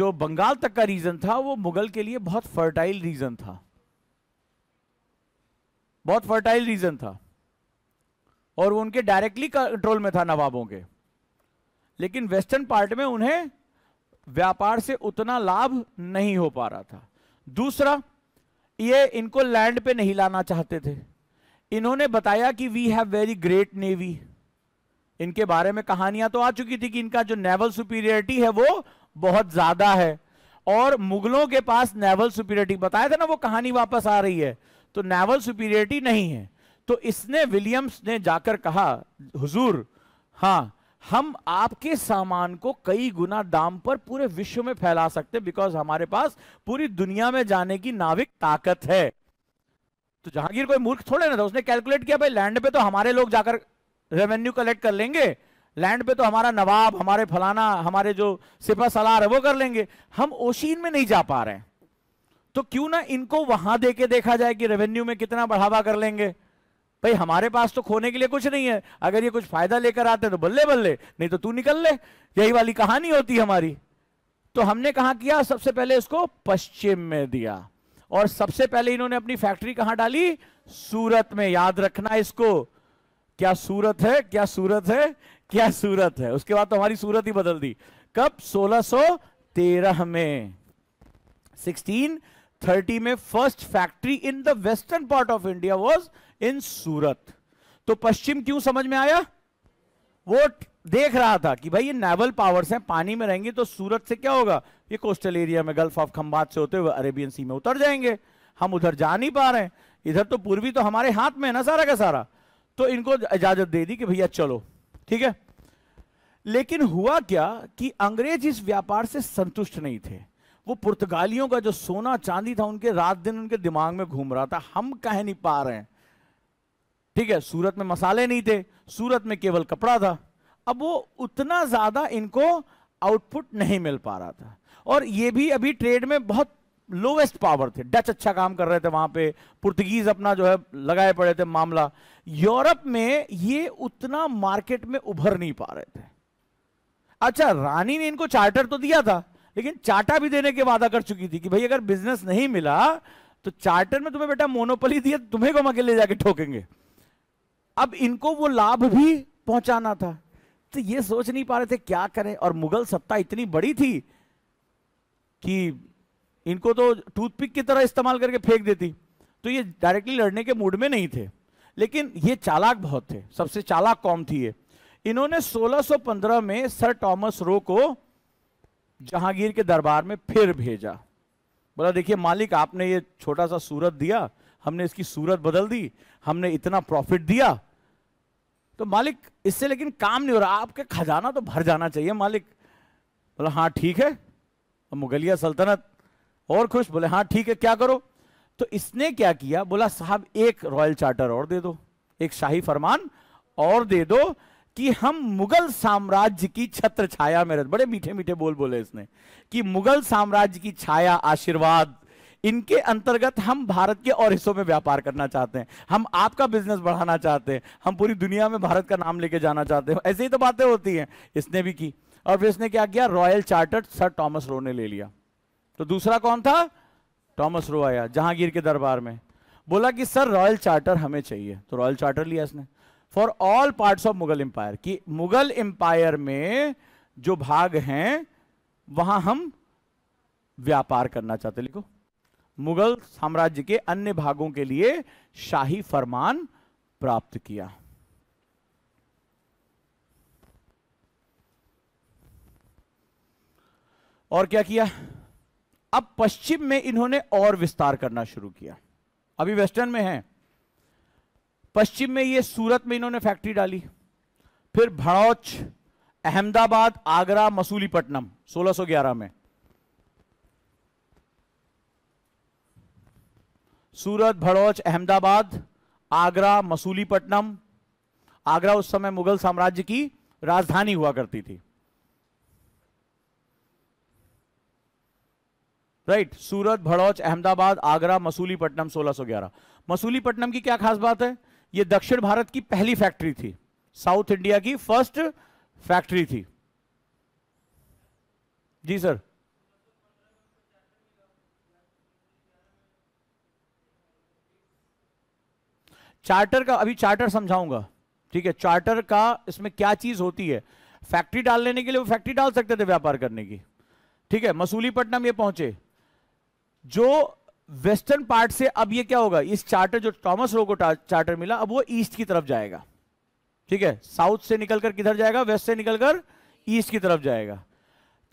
Speaker 1: जो बंगाल तक का रीजन था वो मुगल के लिए बहुत फर्टाइल रीजन था बहुत फर्टाइल रीजन था और वो उनके डायरेक्टली कंट्रोल में था नवाबों के लेकिन वेस्टर्न पार्ट में उन्हें व्यापार से उतना लाभ नहीं हो पा रहा था दूसरा ये इनको लैंड पे नहीं लाना चाहते थे इन्होंने बताया कि we have very great navy इनके बारे में कहानियां तो आ चुकी थी कि इनका जो नेवल सुपीरियरिटी है वो बहुत ज्यादा है और मुगलों के पास नेवल सुपीरियरिटी बताया था ना वो कहानी वापस आ रही है तो नेवल सुपीरियरिटी नहीं है तो इसने विलियम्स ने जाकर कहा हुजूर हाँ हम आपके सामान को कई गुना दाम पर पूरे विश्व में फैला सकते बिकॉज हमारे पास पूरी दुनिया में जाने की नाविक ताकत है तो जहांगीर कोई मूर्ख थोड़े ना था उसने कैलकुलेट किया भाई लैंड पे तो हमारे लोग जाकर रेवेन्यू कलेक्ट कर लेंगे लैंड पे तो हमारा नवाब हमारे फलाना हमारे जो सिपा सलार है वो कर लेंगे हम ओशीन में नहीं जा पा रहे तो क्यों ना इनको वहां देके देखा जाए कि रेवेन्यू में कितना बढ़ावा कर लेंगे भाई हमारे पास तो खोने के लिए कुछ नहीं है अगर ये कुछ फायदा लेकर आते तो बल्ले बल्ले नहीं तो तू निकल ले यही वाली कहानी होती हमारी तो हमने कहा किया सबसे पहले इसको पश्चिम में दिया और सबसे पहले इन्होंने अपनी फैक्ट्री कहां डाली सूरत में याद रखना इसको क्या सूरत है क्या सूरत है क्या सूरत है उसके बाद तो हमारी सूरत ही बदल दी कब 1613 में 1630 में first factory in the western part of India was in Surat तो पश्चिम क्यों समझ में आया वोट देख रहा था कि भाई ये नेवल पावर्स हैं पानी में रहेंगी तो सूरत से क्या होगा ये कोस्टल एरिया में गल्फ ऑफ खम्बात से होते हुए अरेबियन सी में उतर जाएंगे हम उधर जा नहीं पा रहे इधर तो पूर्वी तो हमारे हाथ में है ना सारा का सारा तो इनको इजाजत दे दी कि भैया चलो ठीक है लेकिन हुआ क्या कि अंग्रेज इस व्यापार से संतुष्ट नहीं थे वो पुर्तगालियों का जो सोना चांदी था उनके रात दिन उनके दिमाग में घूम रहा था हम कह नहीं पा रहे ठीक है सूरत में मसाले नहीं थे सूरत में केवल कपड़ा था अब वो उतना ज़्यादा इनको आउटपुट नहीं मिल पा रहा था और ये भी अभी ट्रेड में बहुत लोवेस्ट पावर थे डच अच्छा काम कर रहे थे वहां पे पुर्तगीज अपना जो है लगाए पड़े थे मामला यूरोप में ये उतना मार्केट में उभर नहीं पा रहे थे अच्छा रानी ने इनको चार्टर तो दिया था लेकिन चार्टा भी देने के वादा कर चुकी थी कि भाई अगर बिजनेस नहीं मिला तो चार्टर में तुम्हें बेटा मोनोपली दिया तुम्हें को मके अकेले जाके ठोकेंगे अब इनको वो लाभ भी पहुंचाना था तो ये सोच नहीं पा रहे थे क्या करें और मुगल सत्ता इतनी बड़ी थी कि इनको तो टूथपिक की तरह इस्तेमाल करके फेंक देती तो ये डायरेक्टली लड़ने के मूड में नहीं थे लेकिन ये चालाक बहुत थे सबसे चालाक कौम थी ये इन्होंने 1615 में सर टॉमस रो को जहांगीर के दरबार में फिर भेजा बोला देखिए मालिक आपने ये छोटा सा सूरत दिया हमने इसकी सूरत बदल दी हमने इतना प्रॉफिट दिया तो मालिक इससे लेकिन काम नहीं हो रहा आपके खजाना तो भर जाना चाहिए मालिक बोला हाँ ठीक है तो मुगलिया सल्तनत और खुश बोले हाँ ठीक है क्या करो तो इसने क्या किया बोला साहब एक रॉयल चार्टर और दे दो एक शाही फरमान और दे दो कि हम मुगल साम्राज्य की छत्र छाया मेरे बड़े मीठे मीठे बोल बोले इसने कि मुगल साम्राज्य की छाया आशीर्वाद इनके अंतर्गत हम भारत के और हिस्सों में व्यापार करना चाहते हैं हम आपका बिजनेस बढ़ाना चाहते हैं हम पूरी दुनिया में भारत का नाम लेके जाना चाहते हैं ऐसे ही तो बातें होती हैं इसने भी की और फिर इसने क्या किया royal chartered sir Thomas Roe ने ले लिया तो दूसरा कौन था टॉमस रो आया जहांगीर के दरबार में बोला कि सर रॉयल चार्टर हमें चाहिए तो रॉयल चार्टर लिया इसने for all part of Mughal empire कि मुगल एम्पायर में जो भाग हैं वहां हम व्यापार करना चाहते लिखो मुगल साम्राज्य के अन्य भागों के लिए शाही फरमान प्राप्त किया और क्या किया अब पश्चिम में इन्होंने और विस्तार करना शुरू किया अभी वेस्टर्न में है पश्चिम में ये सूरत में इन्होंने फैक्ट्री डाली फिर भड़ौच अहमदाबाद आगरा मसूलीपट्टनम 1611 में सूरत भड़ौच अहमदाबाद आगरा मसूलीपट्टनम आगरा उस समय मुगल साम्राज्य की राजधानी हुआ करती थी राइट right. सूरत भड़ौच अहमदाबाद आगरा मसूलीपट्टनम 1611 मसूलीपट्टनम की क्या खास बात है यह दक्षिण भारत की पहली फैक्ट्री थी साउथ इंडिया की फर्स्ट फैक्ट्री थी जी सर चार्टर का अभी चार्टर समझाऊंगा ठीक है चार्टर का इसमें क्या चीज होती है फैक्ट्री डाल लेने के लिए वो फैक्ट्री डाल सकते थे व्यापार करने की ठीक है मसूलीपट्टनम ये पहुंचे जो वेस्टर्न पार्ट से अब ये क्या होगा इस चार्टर जो थॉमस रो को चार्टर मिला अब वो ईस्ट की तरफ जाएगा ठीक है साउथ से निकलकर किधर जाएगा वेस्ट से निकलकर ईस्ट की तरफ जाएगा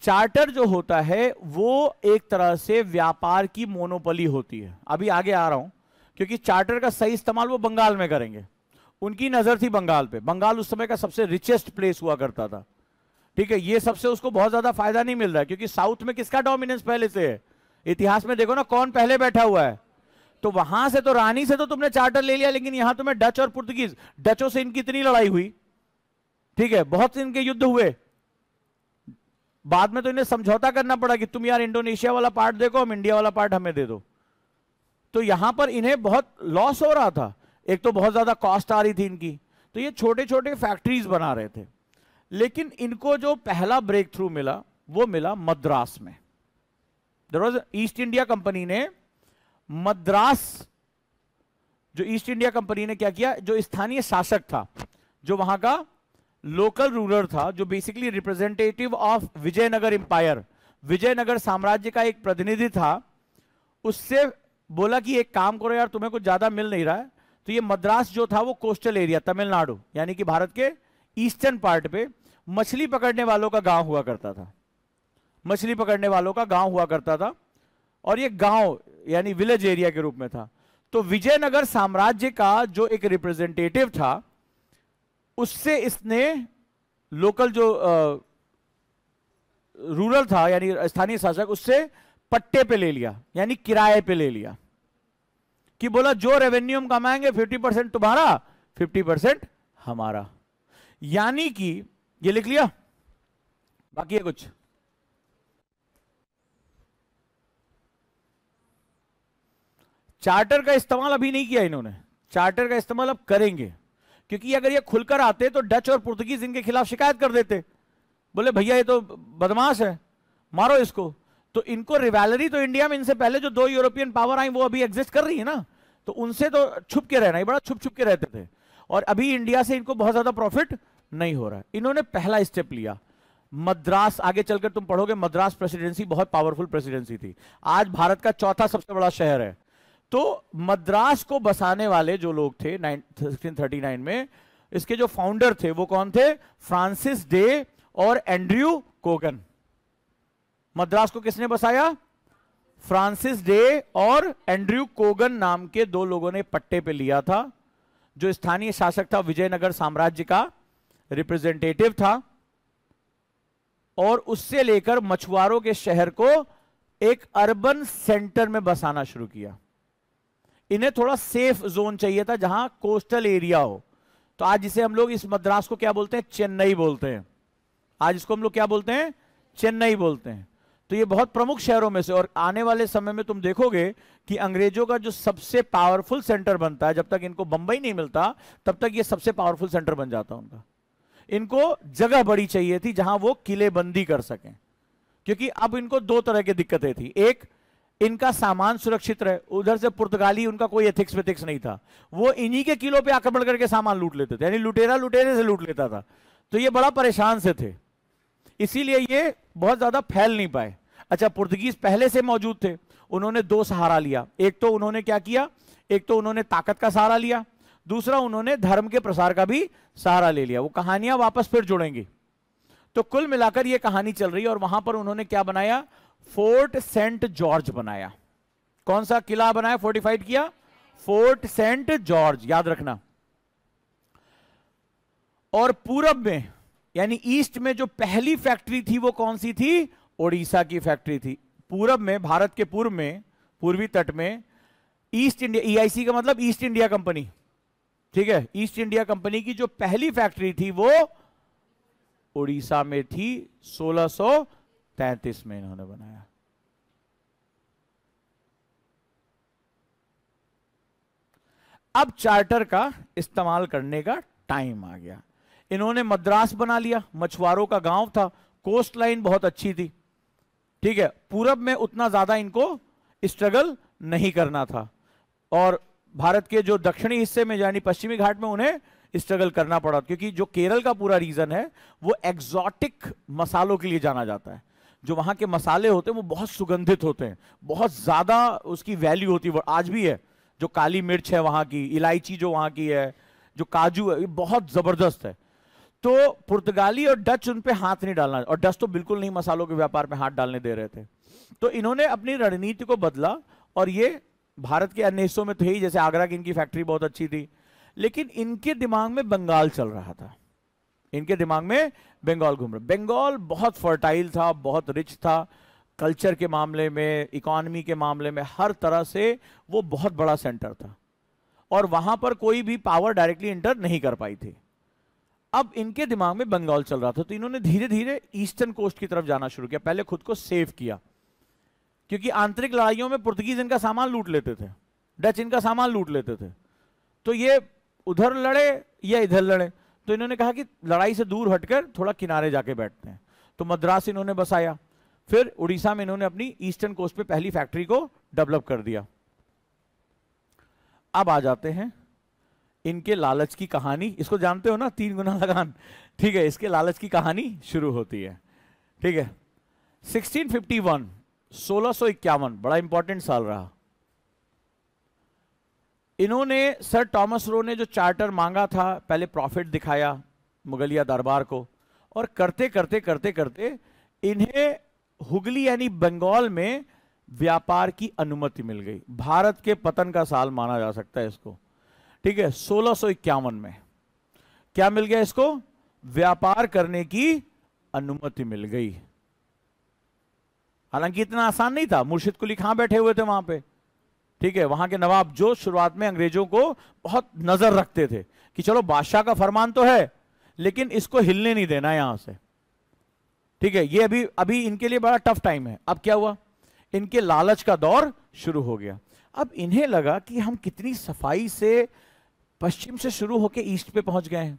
Speaker 1: चार्टर जो होता है वो एक तरह से व्यापार की मोनोपली होती है अभी आगे आ रहा हूं क्योंकि चार्टर का सही इस्तेमाल वो बंगाल में करेंगे उनकी नज़र थी बंगाल पे बंगाल उस समय का सबसे रिचेस्ट प्लेस हुआ करता था ठीक है ये सबसे उसको बहुत ज़्यादा फायदा नहीं मिल रहा है क्योंकि साउथ में किसका डोमिनेंस पहले से है इतिहास में देखो ना कौन पहले बैठा हुआ है तो वहां से तो रानी से तो तुमने चार्टर ले लिया लेकिन यहां तुम्हें डच और पुर्तगीज डचों से इनकी इतनी लड़ाई हुई ठीक है बहुत से इनके युद्ध हुए बाद में तो इन्हें समझौता करना पड़ा कि तुम यार इंडोनेशिया वाला पार्ट देखो हम इंडिया वाला पार्ट हमें दे दो तो यहां पर इन्हें बहुत लॉस हो रहा था एक तो बहुत ज़्यादा कॉस्ट आ रही थी इनकी तो ये छोटे छोटे फैक्ट्रीज बना रहे थे लेकिन इनको जो पहला ब्रेक थ्रू मिला वो मिला मद्रास में दरवाज ईस्ट इंडिया कंपनी ने मद्रास जो ईस्ट इंडिया कंपनी ने क्या किया जो स्थानीय शासक था जो वहां का लोकल रूलर था जो basically representative of Vijayanagara empire Vijayanagara साम्राज्य का एक प्रतिनिधि था उससे बोला कि एक काम करो यार तुम्हें कुछ ज़्यादा मिल नहीं रहा है तो ये मद्रास जो था वो कोस्टल एरिया तमिलनाडु यानी कि भारत के ईस्टर्न पार्ट पे मछली पकड़ने वालों का गांव हुआ करता था मछली पकड़ने वालों का गांव हुआ करता था और ये गांव यानी विलेज एरिया के रूप में था तो विजयनगर साम्राज्य का जो एक रिप्रेजेंटेटिव था उससे इसने लोकल जो रूरल था यानी स्थानीय शासक उससे पट्टे पे ले लिया यानी किराए पे ले लिया कि बोला जो रेवेन्यू हम कमाएंगे 50 परसेंट तुम्हारा 50 परसेंट हमारा यानी कि ये लिख लिया बाकी है कुछ चार्टर का इस्तेमाल अभी नहीं किया इन्होंने चार्टर का इस्तेमाल अब करेंगे क्योंकि अगर ये खुलकर आते तो डच और पुर्तगीज इनके खिलाफ शिकायत कर देते बोले भैया ये तो बदमाश है मारो इसको तो इनको रिवैलरी तो इंडिया में इनसे पहले जो दो यूरोपियन पावर आई वो अभी एग्जिस्ट कर रही है ना तो उनसे तो छुप के रहना ही बड़ा छुप छुप के रहते थे और अभी इंडिया से इनको बहुत ज़्यादा प्रॉफिट नहीं हो रहा है इन्होंने पहला स्टेप लिया मद्रास आगे चलकर तुम पढ़ोगे मद्रास प्रेसिडेंसी बहुत पावरफुल प्रेसिडेंसी थी आज भारत का चौथा सबसे बड़ा शहर है तो मद्रास को बसाने वाले जो लोग थे 1639 में इसके जो फाउंडर थे वो कौन थे फ्रांसिस डे और एंड्रयू कोगन मद्रास को किसने बसाया फ्रांसिस डे और एंड्रयू कोगन नाम के दो लोगों ने पट्टे पे लिया था जो स्थानीय शासक था विजयनगर साम्राज्य का रिप्रेजेंटेटिव था और उससे लेकर मछुआरों के शहर को एक अर्बन सेंटर में बसाना शुरू किया इन्हें थोड़ा सेफ जोन चाहिए था जहां कोस्टल एरिया हो तो आज जिसे हम लोग इस मद्रास को क्या बोलते हैं चेन्नई बोलते हैं आज इसको हम लोग क्या बोलते हैं चेन्नई बोलते हैं तो ये बहुत प्रमुख शहरों में से और आने वाले समय में तुम देखोगे कि अंग्रेजों का जो सबसे पावरफुल सेंटर बनता है जब तक इनको बंबई नहीं मिलता तब तक ये सबसे पावरफुल सेंटर बन जाता उनका इनको जगह बड़ी चाहिए थी जहां वो किलेबंदी कर सकें क्योंकि अब इनको दो तरह की दिक्कतें थी एक इनका सामान सुरक्षित रहे उधर से पुर्तगाली उनका कोई एथिक्स वेथिक्स नहीं था वो इन्हीं के किलो पे आक्रमण करके सामान लूट लेते थे यानी लुटेरा लुटेरे से लूट लेता था तो ये बड़ा परेशान से थे इसीलिए ये बहुत ज्यादा फैल नहीं पाए अच्छा पुर्तगीज पहले से मौजूद थे उन्होंने दो सहारा लिया एक तो उन्होंने क्या किया एक तो उन्होंने ताकत का सहारा लिया दूसरा उन्होंने धर्म के प्रसार का भी सहारा ले लिया वो कहानियां वापस फिर जुड़ेंगी तो कुल मिलाकर ये कहानी चल रही है और वहां पर उन्होंने क्या बनाया फोर्ट सेंट जॉर्ज बनाया कौन सा किला बनाया फोर्टिफाइड किया फोर्ट सेंट जॉर्ज याद रखना और पूरब में यानी ईस्ट में जो पहली फैक्ट्री थी वो कौन सी थी ओडिशा की फैक्ट्री थी पूरब में भारत के पूर्व में पूर्वी तट में ईस्ट इंडिया ईआईसी e का मतलब ईस्ट इंडिया कंपनी ठीक है ईस्ट इंडिया कंपनी की जो पहली फैक्ट्री थी वो उड़ीसा में थी 1633 में इन्होंने बनाया अब चार्टर का इस्तेमाल करने का टाइम आ गया इन्होंने मद्रास बना लिया मछुआरों का गांव था कोस्ट लाइन बहुत अच्छी थी ठीक है पूरब में उतना ज्यादा इनको स्ट्रगल नहीं करना था और भारत के जो दक्षिणी हिस्से में यानी पश्चिमी घाट में उन्हें स्ट्रगल करना पड़ा क्योंकि जो केरल का पूरा रीजन है वो एग्जॉटिक मसालों के लिए जाना जाता है जो वहां के मसाले होते हैं वो बहुत सुगंधित होते हैं बहुत ज़्यादा उसकी वैल्यू होती है आज भी है जो काली मिर्च है वहां की इलायची जो वहां की है जो काजू है ये बहुत ज़बरदस्त है तो पुर्तगाली और डच उन पे हाथ नहीं डालना और डच तो बिल्कुल नहीं मसालों के व्यापार में हाथ डालने दे रहे थे तो इन्होंने अपनी रणनीति को बदला और ये भारत के अन्य हिस्सों में तो ही जैसे आगरा की इनकी फैक्ट्री बहुत अच्छी थी लेकिन इनके दिमाग में बंगाल चल रहा था इनके दिमाग में बंगाल घूम रहा बंगाल बहुत फर्टाइल था बहुत रिच था कल्चर के मामले में इकॉनमी के मामले में हर तरह से वो बहुत बड़ा सेंटर था और वहां पर कोई भी पावर डायरेक्टली इंटर नहीं कर पाई थी अब इनके दिमाग में बंगाल चल रहा था तो इन्होंने धीरे धीरे ईस्टर्न कोस्ट की तरफ जाना शुरू किया पहले खुद को सेव किया क्योंकि आंतरिक लड़ाइयों में पुर्तगीज इनका सामान लूट लेते थे डच इनका सामान लूट लेते थे तो ये उधर लड़े या इधर लड़े तो इन्होंने कहा कि लड़ाई से दूर हटकर थोड़ा किनारे जाके बैठते हैं तो मद्रास इन्होंने बसाया फिर उड़ीसा में इन्होंने अपनी ईस्टर्न कोस्ट पे पहली फैक्ट्री को डेवलप कर दिया अब आ जाते हैं इनके लालच की कहानी इसको जानते हो ना तीन गुना लगान ठीक है इसके लालच की कहानी शुरू होती है ठीक है 1651 1651 बड़ा इंपॉर्टेंट साल रहा इन्होंने सर टॉमस रो ने जो चार्टर मांगा था पहले प्रॉफिट दिखाया मुगलिया दरबार को और करते करते करते करते इन्हें हुगली यानी बंगाल में व्यापार की अनुमति मिल गई भारत के पतन का साल माना जा सकता है इसको ठीक है सोलह में क्या मिल गया इसको व्यापार करने की अनुमति मिल गई हालांकि इतना आसान नहीं था मुर्शिद कुली कहां बैठे हुए थे वहां पे ठीक है वहां के नवाब जो शुरुआत में अंग्रेजों को बहुत नजर रखते थे कि चलो बादशाह का फरमान तो है लेकिन इसको हिलने नहीं देना यहां से ठीक है ये अभी अभी इनके लिए बड़ा टफ टाइम है अब क्या हुआ इनके लालच का दौर शुरू हो गया अब इन्हें लगा कि हम कितनी सफाई से पश्चिम से शुरू होकर ईस्ट पे पहुंच गए हैं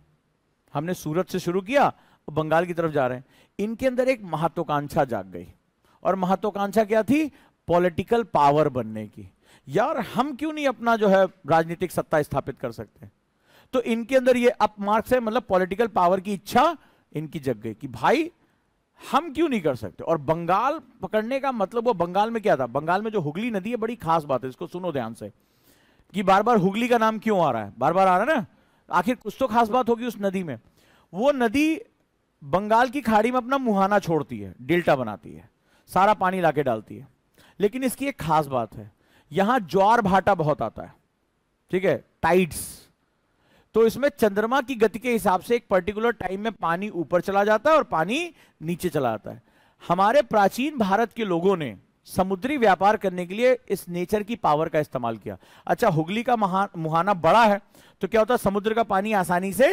Speaker 1: हमने सूरत से शुरू किया और बंगाल की तरफ जा रहे हैं इनके अंदर एक महत्वाकांक्षा जाग गई और महत्वाकांक्षा क्या थी पॉलिटिकल पावर बनने की यार हम क्यों नहीं अपना जो है राजनीतिक सत्ता स्थापित कर सकते तो इनके अंदर ये अपमार्क्स है मतलब पॉलिटिकल पावर की इच्छा इनकी जग गई कि भाई हम क्यों नहीं कर सकते और बंगाल पकड़ने का मतलब वो बंगाल में क्या था बंगाल में जो हुगली नदी है बड़ी खास बात है इसको सुनो ध्यान से कि बार बार हुगली का नाम क्यों आ रहा है बार बार आ रहा है ना आखिर कुछ तो खास बात होगी उस नदी में वो नदी बंगाल की खाड़ी में अपना मुहाना छोड़ती है डेल्टा बनाती है सारा पानी लाके डालती है लेकिन इसकी एक खास बात है यहां ज्वार भाटा बहुत आता है ठीक है टाइड्स तो इसमें चंद्रमा की गति के हिसाब से एक पर्टिकुलर टाइम में पानी ऊपर चला जाता है और पानी नीचे चला जाता है हमारे प्राचीन भारत के लोगों ने समुद्री व्यापार करने के लिए इस नेचर की पावर का इस्तेमाल किया अच्छा हुगली का मुहाना बड़ा है तो क्या होता है समुद्र का पानी आसानी से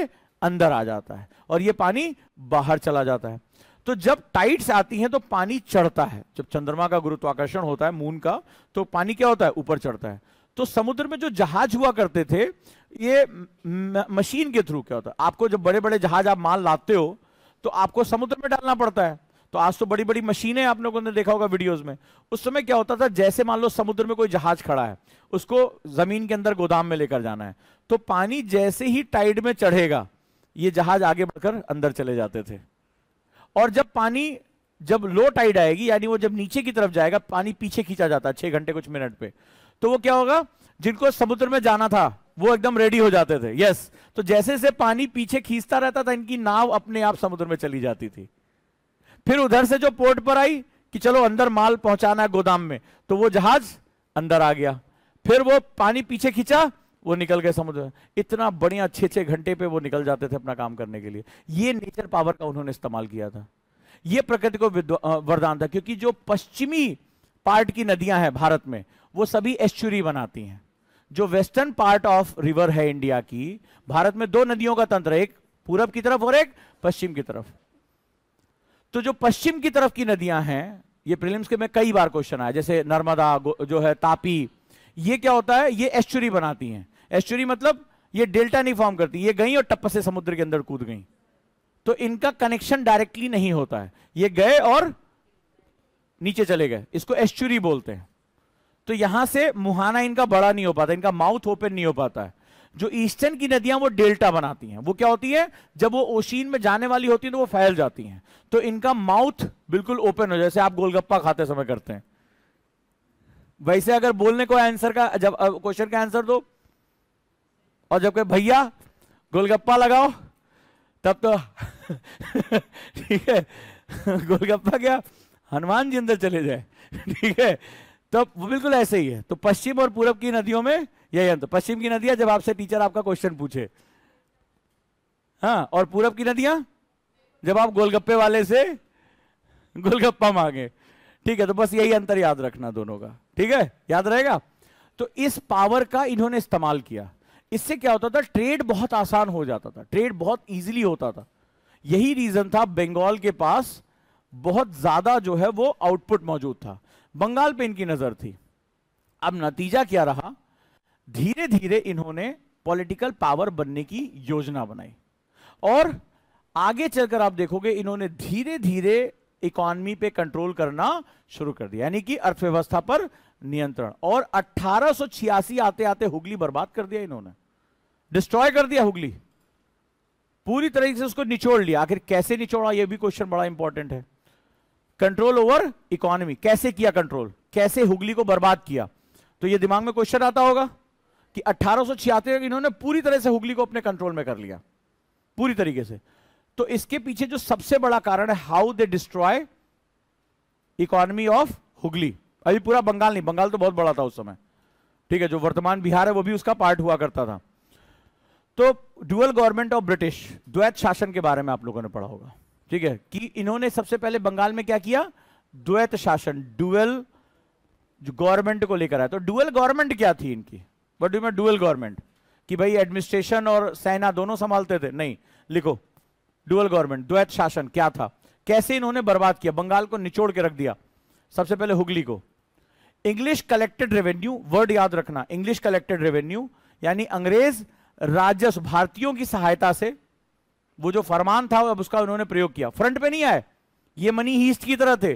Speaker 1: अंदर आ जाता है और यह पानी बाहर चला जाता है तो जब टाइट्स आती हैं तो पानी चढ़ता है जब चंद्रमा का गुरुत्वाकर्षण होता है मून का तो पानी क्या होता है ऊपर चढ़ता है तो समुद्र में जो जहाज हुआ करते थे ये मशीन के थ्रू क्या होता है आपको जब बड़े बड़े जहाज आप माल लाते हो तो आपको समुद्र में डालना पड़ता है तो आज तो बड़ी बड़ी मशीनें आप लोगों ने देखा होगा वीडियोस में उस समय क्या होता था जैसे मान लो समुद्र में कोई जहाज खड़ा है उसको जमीन के अंदर गोदाम में लेकर जाना है तो पानी जैसे ही टाइड में चढ़ेगा ये जहाज आगे बढ़कर अंदर चले जाते थे और जब पानी जब लो टाइड आएगी यानी वो जब नीचे की तरफ जाएगा पानी पीछे खींचा जाता है छह घंटे कुछ मिनट पे तो वो क्या होगा जिनको समुद्र में जाना था वो एकदम रेडी हो जाते थे यस तो जैसे जैसे पानी पीछे खींचता रहता था इनकी नाव अपने आप समुद्र में चली जाती थी फिर उधर से जो पोर्ट पर आई कि चलो अंदर माल पहुंचाना है गोदाम में तो वो जहाज अंदर आ गया फिर वो पानी पीछे खींचा वो निकल गए समुद्र इतना बढ़िया छे छे घंटे पे वो निकल जाते थे अपना काम करने के लिए ये नेचर पावर का उन्होंने इस्तेमाल किया था ये प्रकृति को वरदान था क्योंकि जो पश्चिमी पार्ट की नदियां हैं भारत में वो सभी एस्चुरी बनाती हैं जो वेस्टर्न पार्ट ऑफ रिवर है इंडिया की भारत में दो नदियों का तंत्र एक पूरब की तरफ और एक पश्चिम की तरफ तो जो पश्चिम की तरफ की नदियां हैं ये प्रीलिम्स के में कई बार क्वेश्चन आया जैसे नर्मदा जो है तापी ये क्या होता है ये एस्चुरी बनाती हैं एस्चुरी मतलब ये डेल्टा नहीं फॉर्म करती ये गई और टप्प से समुद्र के अंदर कूद गई तो इनका कनेक्शन डायरेक्टली नहीं होता है ये गए और नीचे चले गए इसको एस्चुरी बोलते हैं तो यहां से मुहाना इनका बड़ा नहीं हो पाता इनका माउथ ओपन नहीं हो पाता है जो ईस्टर्न की नदियां वो डेल्टा बनाती हैं वो क्या होती है जब वो ओशीन में जाने वाली होती है तो वो फैल जाती हैं तो इनका माउथ बिल्कुल ओपन हो जैसे आप गोलगप्पा खाते समय करते हैं वैसे अगर बोलने को आंसर का जब क्वेश्चन का आंसर दो और जब कहे भैया गोलगप्पा लगाओ तब तो ठीक है गोलगप्पा क्या हनुमान जी अंदर चले जाए ठीक है तो बिल्कुल ऐसे ही है तो पश्चिम और पूरब की नदियों में यही अंतर पश्चिम की नदियां जब आपसे टीचर आपका क्वेश्चन पूछे हाँ और पूरब की नदियां जब आप गोलगप्पे वाले से गोलगप्पा मांगे ठीक है तो बस यही अंतर याद रखना दोनों का ठीक है याद रहेगा तो इस पावर का इन्होंने इस्तेमाल किया इससे क्या होता था ट्रेड बहुत आसान हो जाता था ट्रेड बहुत ईजिली होता था यही रीजन था बंगाल के पास बहुत ज्यादा जो है वो आउटपुट मौजूद था बंगाल पे इनकी नजर थी अब नतीजा क्या रहा धीरे धीरे इन्होंने पॉलिटिकल पावर बनने की योजना बनाई और आगे चलकर आप देखोगे इन्होंने धीरे धीरे इकॉनमी पे कंट्रोल करना शुरू कर दिया यानी कि अर्थव्यवस्था पर नियंत्रण और 1886 आते आते हुगली बर्बाद कर दिया इन्होंने डिस्ट्रॉय कर दिया हुगली पूरी तरीके से उसको निचोड़ लिया आखिर कैसे निचोड़ा यह भी क्वेश्चन बड़ा इंपॉर्टेंट है कंट्रोल ओवर इकोनॉमी कैसे किया कंट्रोल कैसे हुगली को बर्बाद किया तो यह दिमाग में क्वेश्चन आता होगा कि अठारह सौ इन्होंने पूरी तरह से हुगली को अपने कंट्रोल में कर लिया पूरी तरीके से तो इसके पीछे जो सबसे बड़ा कारण है how they destroy economy of Hooghly अभी पूरा बंगाल नहीं बंगाल तो बहुत बड़ा था उस समय ठीक है जो वर्तमान बिहार है वो भी उसका पार्ट हुआ करता था तो डुअल गवर्नमेंट ऑफ ब्रिटिश द्वैत शासन के बारे में आप लोगों ने पढ़ा होगा ठीक है कि इन्होंने सबसे पहले बंगाल में क्या किया द्वैत शासन डुअल गवर्नमेंट को लेकर आया तो डुअल गवर्नमेंट क्या थी इनकी what do mean dual government कि भाई एडमिनिस्ट्रेशन और सेना दोनों संभालते थे नहीं लिखो डुअल गवर्नमेंट द्वैत शासन क्या था कैसे इन्होंने बर्बाद किया बंगाल को निचोड़ के रख दिया सबसे पहले हुगली को इंग्लिश कलेक्टेड रेवेन्यू वर्ड याद रखना इंग्लिश कलेक्टेड रेवेन्यू यानी अंग्रेज राजस्व भारतीयों की सहायता से वो जो फरमान था अब उसका उन्होंने प्रयोग किया फ्रंट पे नहीं आए ये मनी हीस्ट की तरह थे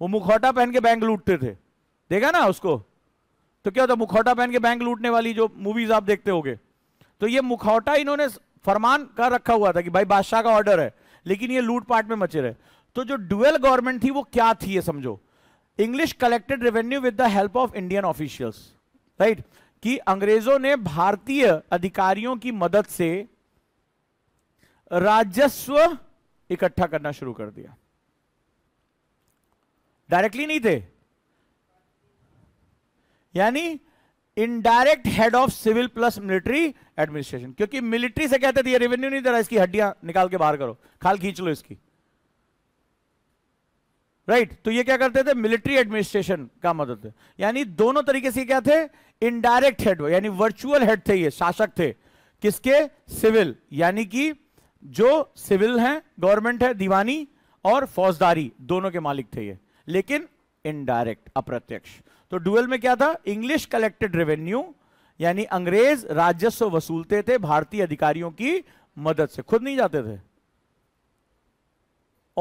Speaker 1: वो मुखौटा पहन के बैंक लूटते थे देखा ना उसको तो क्या होता मुखौटा पहन के बैंक लूटने वाली जो मूवीज आप देखते हो तो ये मुखौटा इन्होंने फरमान का रखा हुआ था कि भाई बादशाह का ऑर्डर है लेकिन ये लूटपाट में मचे रहे तो जो डुअल गवर्नमेंट थी वो क्या थी ये समझो English collected revenue with the help of Indian officials right कि अंग्रेजों ने भारतीय अधिकारियों की मदद से राजस्व इकट्ठा करना शुरू कर दिया डायरेक्टली नहीं थे यानी indirect head of civil plus military administration क्योंकि मिलिट्री से कहते थे रेवेन्यू नहीं दे रहा इसकी हड्डियां निकाल के बाहर करो खाल खींच लो इसकी राइट right, तो ये क्या करते थे मिलिट्री एडमिनिस्ट्रेशन का मदद यानी दोनों तरीके से क्या थे इनडायरेक्ट हेड यानी वर्चुअल हेड थे ये शासक थे किसके सिविल यानी कि जो सिविल है गवर्नमेंट है दीवानी और फौजदारी दोनों के मालिक थे ये लेकिन इनडायरेक्ट अप्रत्यक्ष तो डुअल में क्या था इंग्लिश कलेक्टेड रेवेन्यू यानी अंग्रेज राजस्व वसूलते थे भारतीय अधिकारियों की मदद से खुद नहीं जाते थे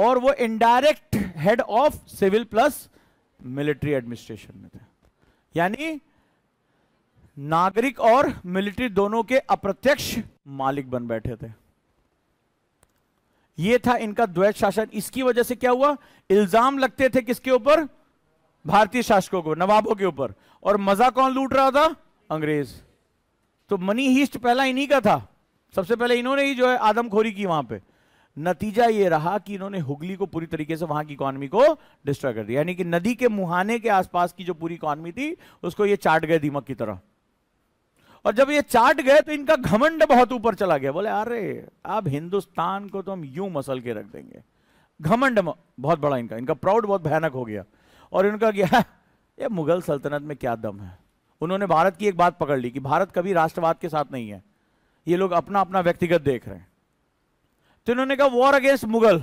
Speaker 1: और वो indirect head of civil plus military administration में थे यानी नागरिक और मिलिट्री दोनों के अप्रत्यक्ष मालिक बन बैठे थे यह था इनका द्वैत शासन इसकी वजह से क्या हुआ इल्जाम लगते थे किसके ऊपर भारतीय शासकों को नवाबों के ऊपर और मजा कौन लूट रहा था अंग्रेज तो मनी हीस्ट पहला इन्हीं का था सबसे पहले इन्होंने ही जो है आदमखोरी की वहां पे नतीजा ये रहा कि इन्होंने हुगली को पूरी तरीके से वहां की इकोनॉमी को डिस्ट्रॉय कर दिया यानी कि नदी के मुहाने के आसपास की जो पूरी इकोनॉमी थी उसको ये चाट गए दीमक की तरह और जब ये चाट गए तो इनका घमंड बहुत ऊपर चला गया बोले अरे अब हिंदुस्तान को तो हम यूं मसल के रख देंगे घमंड बहुत बड़ा इनका इनका प्राउड बहुत भयानक हो गया और इनका क्या ये मुगल सल्तनत में क्या दम है उन्होंने भारत की एक बात पकड़ ली कि भारत कभी राष्ट्रवाद के साथ नहीं है ये लोग अपना अपना व्यक्तिगत देख रहे हैं तो इन्होंने कहा वॉर अगेंस्ट मुगल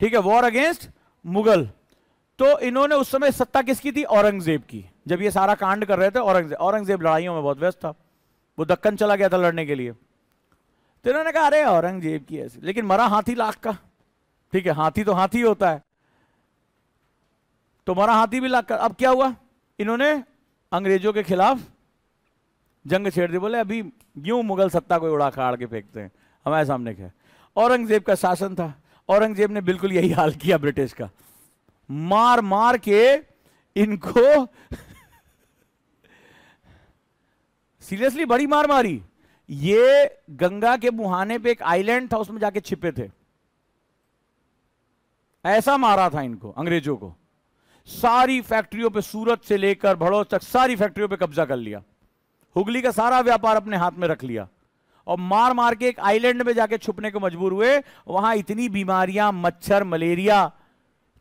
Speaker 1: ठीक है वॉर अगेंस्ट मुगल तो इन्होंने उस समय सत्ता किसकी थी औरंगजेब की जब ये सारा कांड कर रहे थे औरंगजेब औरंगजेब लड़ाइयों में बहुत व्यस्त था वो दक्कन चला गया था लड़ने के लिए तो इन्होंने कहा अरे औरंगजेब की ऐसी लेकिन मरा हाथी लाख का ठीक है हाथी तो हाथी होता है तुम्हारा हाथी भी लाकर अब क्या हुआ इन्होंने अंग्रेजों के खिलाफ जंग छेड़ दी बोले अभी यूं मुगल सत्ता को उड़ा खाड़ के फेंकते हैं हमारे सामने क्या औरंगजेब का शासन था औरंगजेब ने बिल्कुल यही हाल किया ब्रिटिश का मार मार के इनको सीरियसली बड़ी मार मारी ये गंगा के मुहाने पे एक आइलैंड था उसमें जाके छिपे थे ऐसा मारा था इनको अंग्रेजों को सारी फैक्ट्रियों पे सूरत से लेकर भड़ोस तक सारी फैक्ट्रियों पे कब्जा कर लिया हुगली का सारा व्यापार अपने हाथ में रख लिया और मार मार के एक आइलैंड में जाके छुपने को मजबूर हुए वहां इतनी बीमारियां मच्छर मलेरिया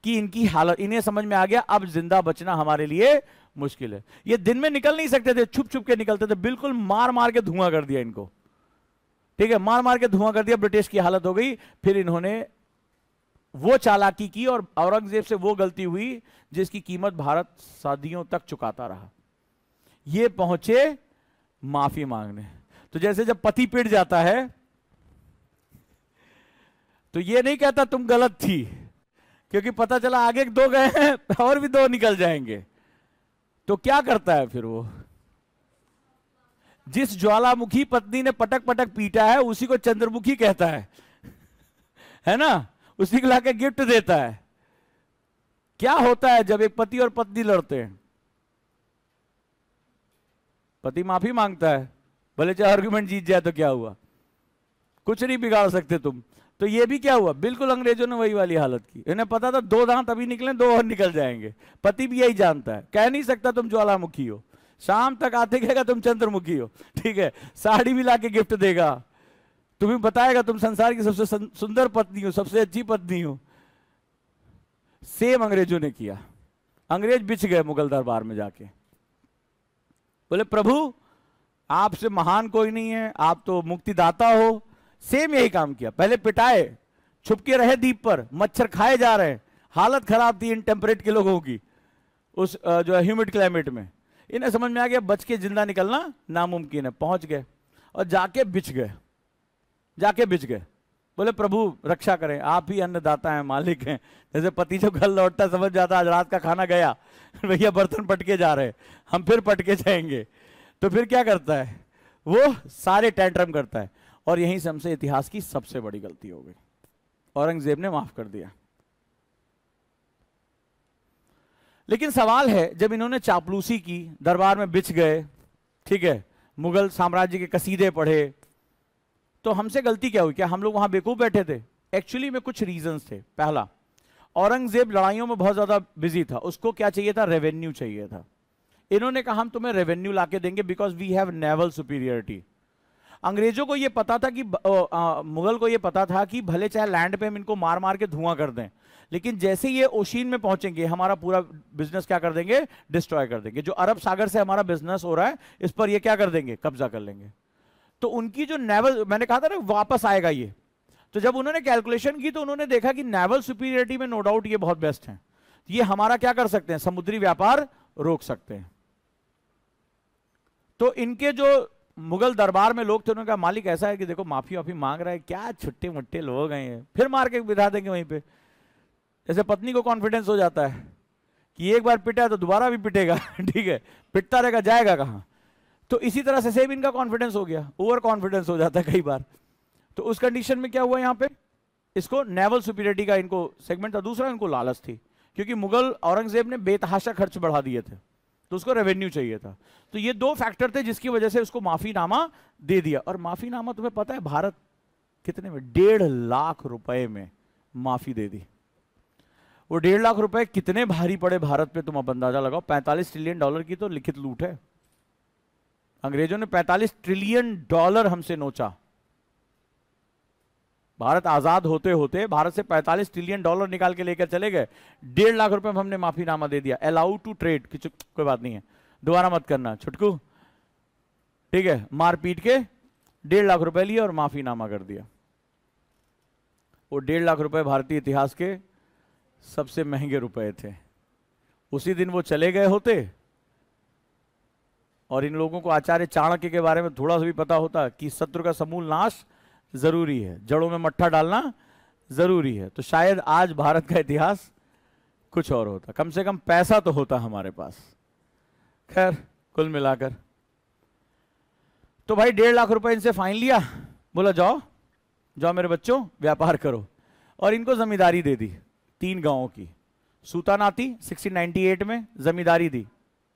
Speaker 1: की इनकी हालत इन्हें समझ में आ गया अब जिंदा बचना हमारे लिए मुश्किल है ये दिन में निकल नहीं सकते थे छुप छुप के निकलते थे बिल्कुल मार मार के धुआं कर दिया इनको ठीक है मार मार के धुआं कर दिया ब्रिटिश की हालत हो गई फिर इन्होंने वो चालाकी की और औरंगजेब से वो गलती हुई जिसकी कीमत भारत सदियों तक चुकाता रहा ये पहुंचे माफी मांगने तो जैसे जब पति पिट जाता है तो ये नहीं कहता तुम गलत थी क्योंकि पता चला आगे दो गए हैं और भी दो निकल जाएंगे तो क्या करता है फिर वो जिस ज्वालामुखी पत्नी ने पटक पटक पीटा है उसी को चंद्रमुखी कहता है है ना उसी को लाके गिफ्ट देता है क्या होता है जब एक पति और पत्नी लड़ते हैं पति माफी मांगता है भले चाहे आर्ग्यूमेंट जीत जाए तो क्या हुआ कुछ नहीं बिगाड़ सकते तुम तो ये भी क्या हुआ बिल्कुल अंग्रेजों ने वही वाली हालत की इन्हें पता था दो दांत अभी निकले दो और निकल जाएंगे पति भी यही जानता है कह नहीं सकता तुम ज्वालामुखी हो शाम तक आते कहेगा तुम चंद्रमुखी हो ठीक है साड़ी भी लाके गिफ्ट देगा तुम्हें बताएगा तुम संसार की सबसे सुंदर पत्नी हो सबसे अच्छी पत्नी हो सेम अंग्रेजों ने किया अंग्रेज बिछ गए मुगल दरबार में जाके बोले प्रभु आपसे महान कोई नहीं है आप तो मुक्तिदाता हो सेम यही काम किया पहले पिटाए छुपके रहे दीप पर मच्छर खाए जा रहे हालत खराब थी इन टेम्परेट के लोगों की उस जो है ह्यूमिड क्लाइमेट में इन्हें समझ में आ गया बच के जिंदा निकलना नामुमकिन है पहुंच गए और जाके बिछ गए जाके बिछ गए बोले प्रभु रक्षा करें आप ही अन्नदाता हैं मालिक हैं जैसे पति जो घर लौटता समझ जाता आज रात का खाना गया भैया बर्तन पटके जा रहे हम फिर पटके जाएंगे तो फिर क्या करता है वो सारे टैंट्रम करता है और यहीं से हमसे इतिहास की सबसे बड़ी गलती हो गई औरंगजेब ने माफ कर दिया लेकिन सवाल है जब इन्होंने चापलूसी की दरबार में बिछ गए ठीक है मुगल साम्राज्य के कसीदे पढ़े तो हमसे गलती क्या हुई क्या हम लोग वहां बेकूफ बैठे थे एक्चुअली में कुछ रीजंस थे पहला औरंगजेब लड़ाइयों में बहुत ज़्यादा बिजी था उसको क्या चाहिए था रेवेन्यू चाहिए था इन्होंने कहा हम तुम्हें रेवेन्यू ला के देंगे because we have naval superiority अंग्रेजों को यह पता था कि आ, मुगल को यह पता था कि भले चाहे लैंड पे हम इनको मार मार के धुआं कर दें लेकिन जैसे ये ओशीन में पहुंचेंगे हमारा पूरा बिजनेस क्या कर देंगे डिस्ट्रॉय कर देंगे जो अरब सागर से हमारा बिजनेस हो रहा है इस पर ये क्या कर देंगे कब्जा कर लेंगे तो उनकी जो नेवल मैंने कहा था ना वापस आएगा ये तो जब उन्होंने कैलकुलेशन की तो उन्होंने देखा कि नेवल सुपीरियरिटी में नो डाउट ये बहुत बेस्ट है ये हमारा क्या कर सकते हैं समुद्री व्यापार रोक सकते हैं तो इनके जो मुगल दरबार में लोग थे उन्होंने कहा मालिक ऐसा है कि देखो माफी वाफी मांग रहा है क्या छुट्टे मुट्टे लोग हैं फिर मार के बिठा देंगे वहीं पे जैसे पत्नी को कॉन्फिडेंस हो जाता है कि एक बार पिटा तो दोबारा भी पिटेगा ठीक है पिटता रहेगा जाएगा कहां तो इसी तरह से सेम इनका कॉन्फिडेंस हो गया ओवर कॉन्फिडेंस हो जाता है कई बार तो उस कंडीशन में क्या हुआ यहां पे इसको नेवल सुपीरियरिटी का इनको सेगमेंट था दूसरा इनको लालच थी क्योंकि मुगल औरंगजेब ने बेतहाशा खर्च बढ़ा दिए थे तो उसको रेवेन्यू चाहिए था तो ये दो फैक्टर थे जिसकी वजह से उसको माफीनामा दे दिया और माफीनामा तुम्हें पता है भारत कितने में डेढ़ लाख रुपए में माफी दे दी वो डेढ़ लाख रुपए कितने भारी पड़े भारत पे तुम अब अंदाजा लगाओ पैंतालीस ट्रिलियन डॉलर की तो लिखित लूट है अंग्रेजों ने 45 ट्रिलियन डॉलर हमसे नोचा भारत आजाद होते होते भारत से 45 ट्रिलियन डॉलर निकाल के लेकर चले गए डेढ़ लाख रुपए में हमने माफीनामा दे दिया अलाउ टू ट्रेड कि कोई बात नहीं है दोबारा मत करना छुटकू ठीक है मारपीट के डेढ़ लाख रुपए लिए और माफीनामा कर दिया वो डेढ़ लाख रुपए भारतीय इतिहास के सबसे महंगे रुपए थे उसी दिन वो चले गए होते और इन लोगों को आचार्य चाणक्य के बारे में थोड़ा सा भी पता होता कि शत्रु का समूल नाश जरूरी है जड़ों में मट्ठा डालना जरूरी है तो शायद आज भारत का इतिहास कुछ और होता कम से कम पैसा तो होता हमारे पास खैर कुल मिलाकर तो भाई डेढ़ लाख रुपए इनसे फाइन लिया बोला जाओ जाओ मेरे बच्चों व्यापार करो और इनको जमींदारी दे दी तीन गांवों की सूतानाती 1698 में जमींदारी दी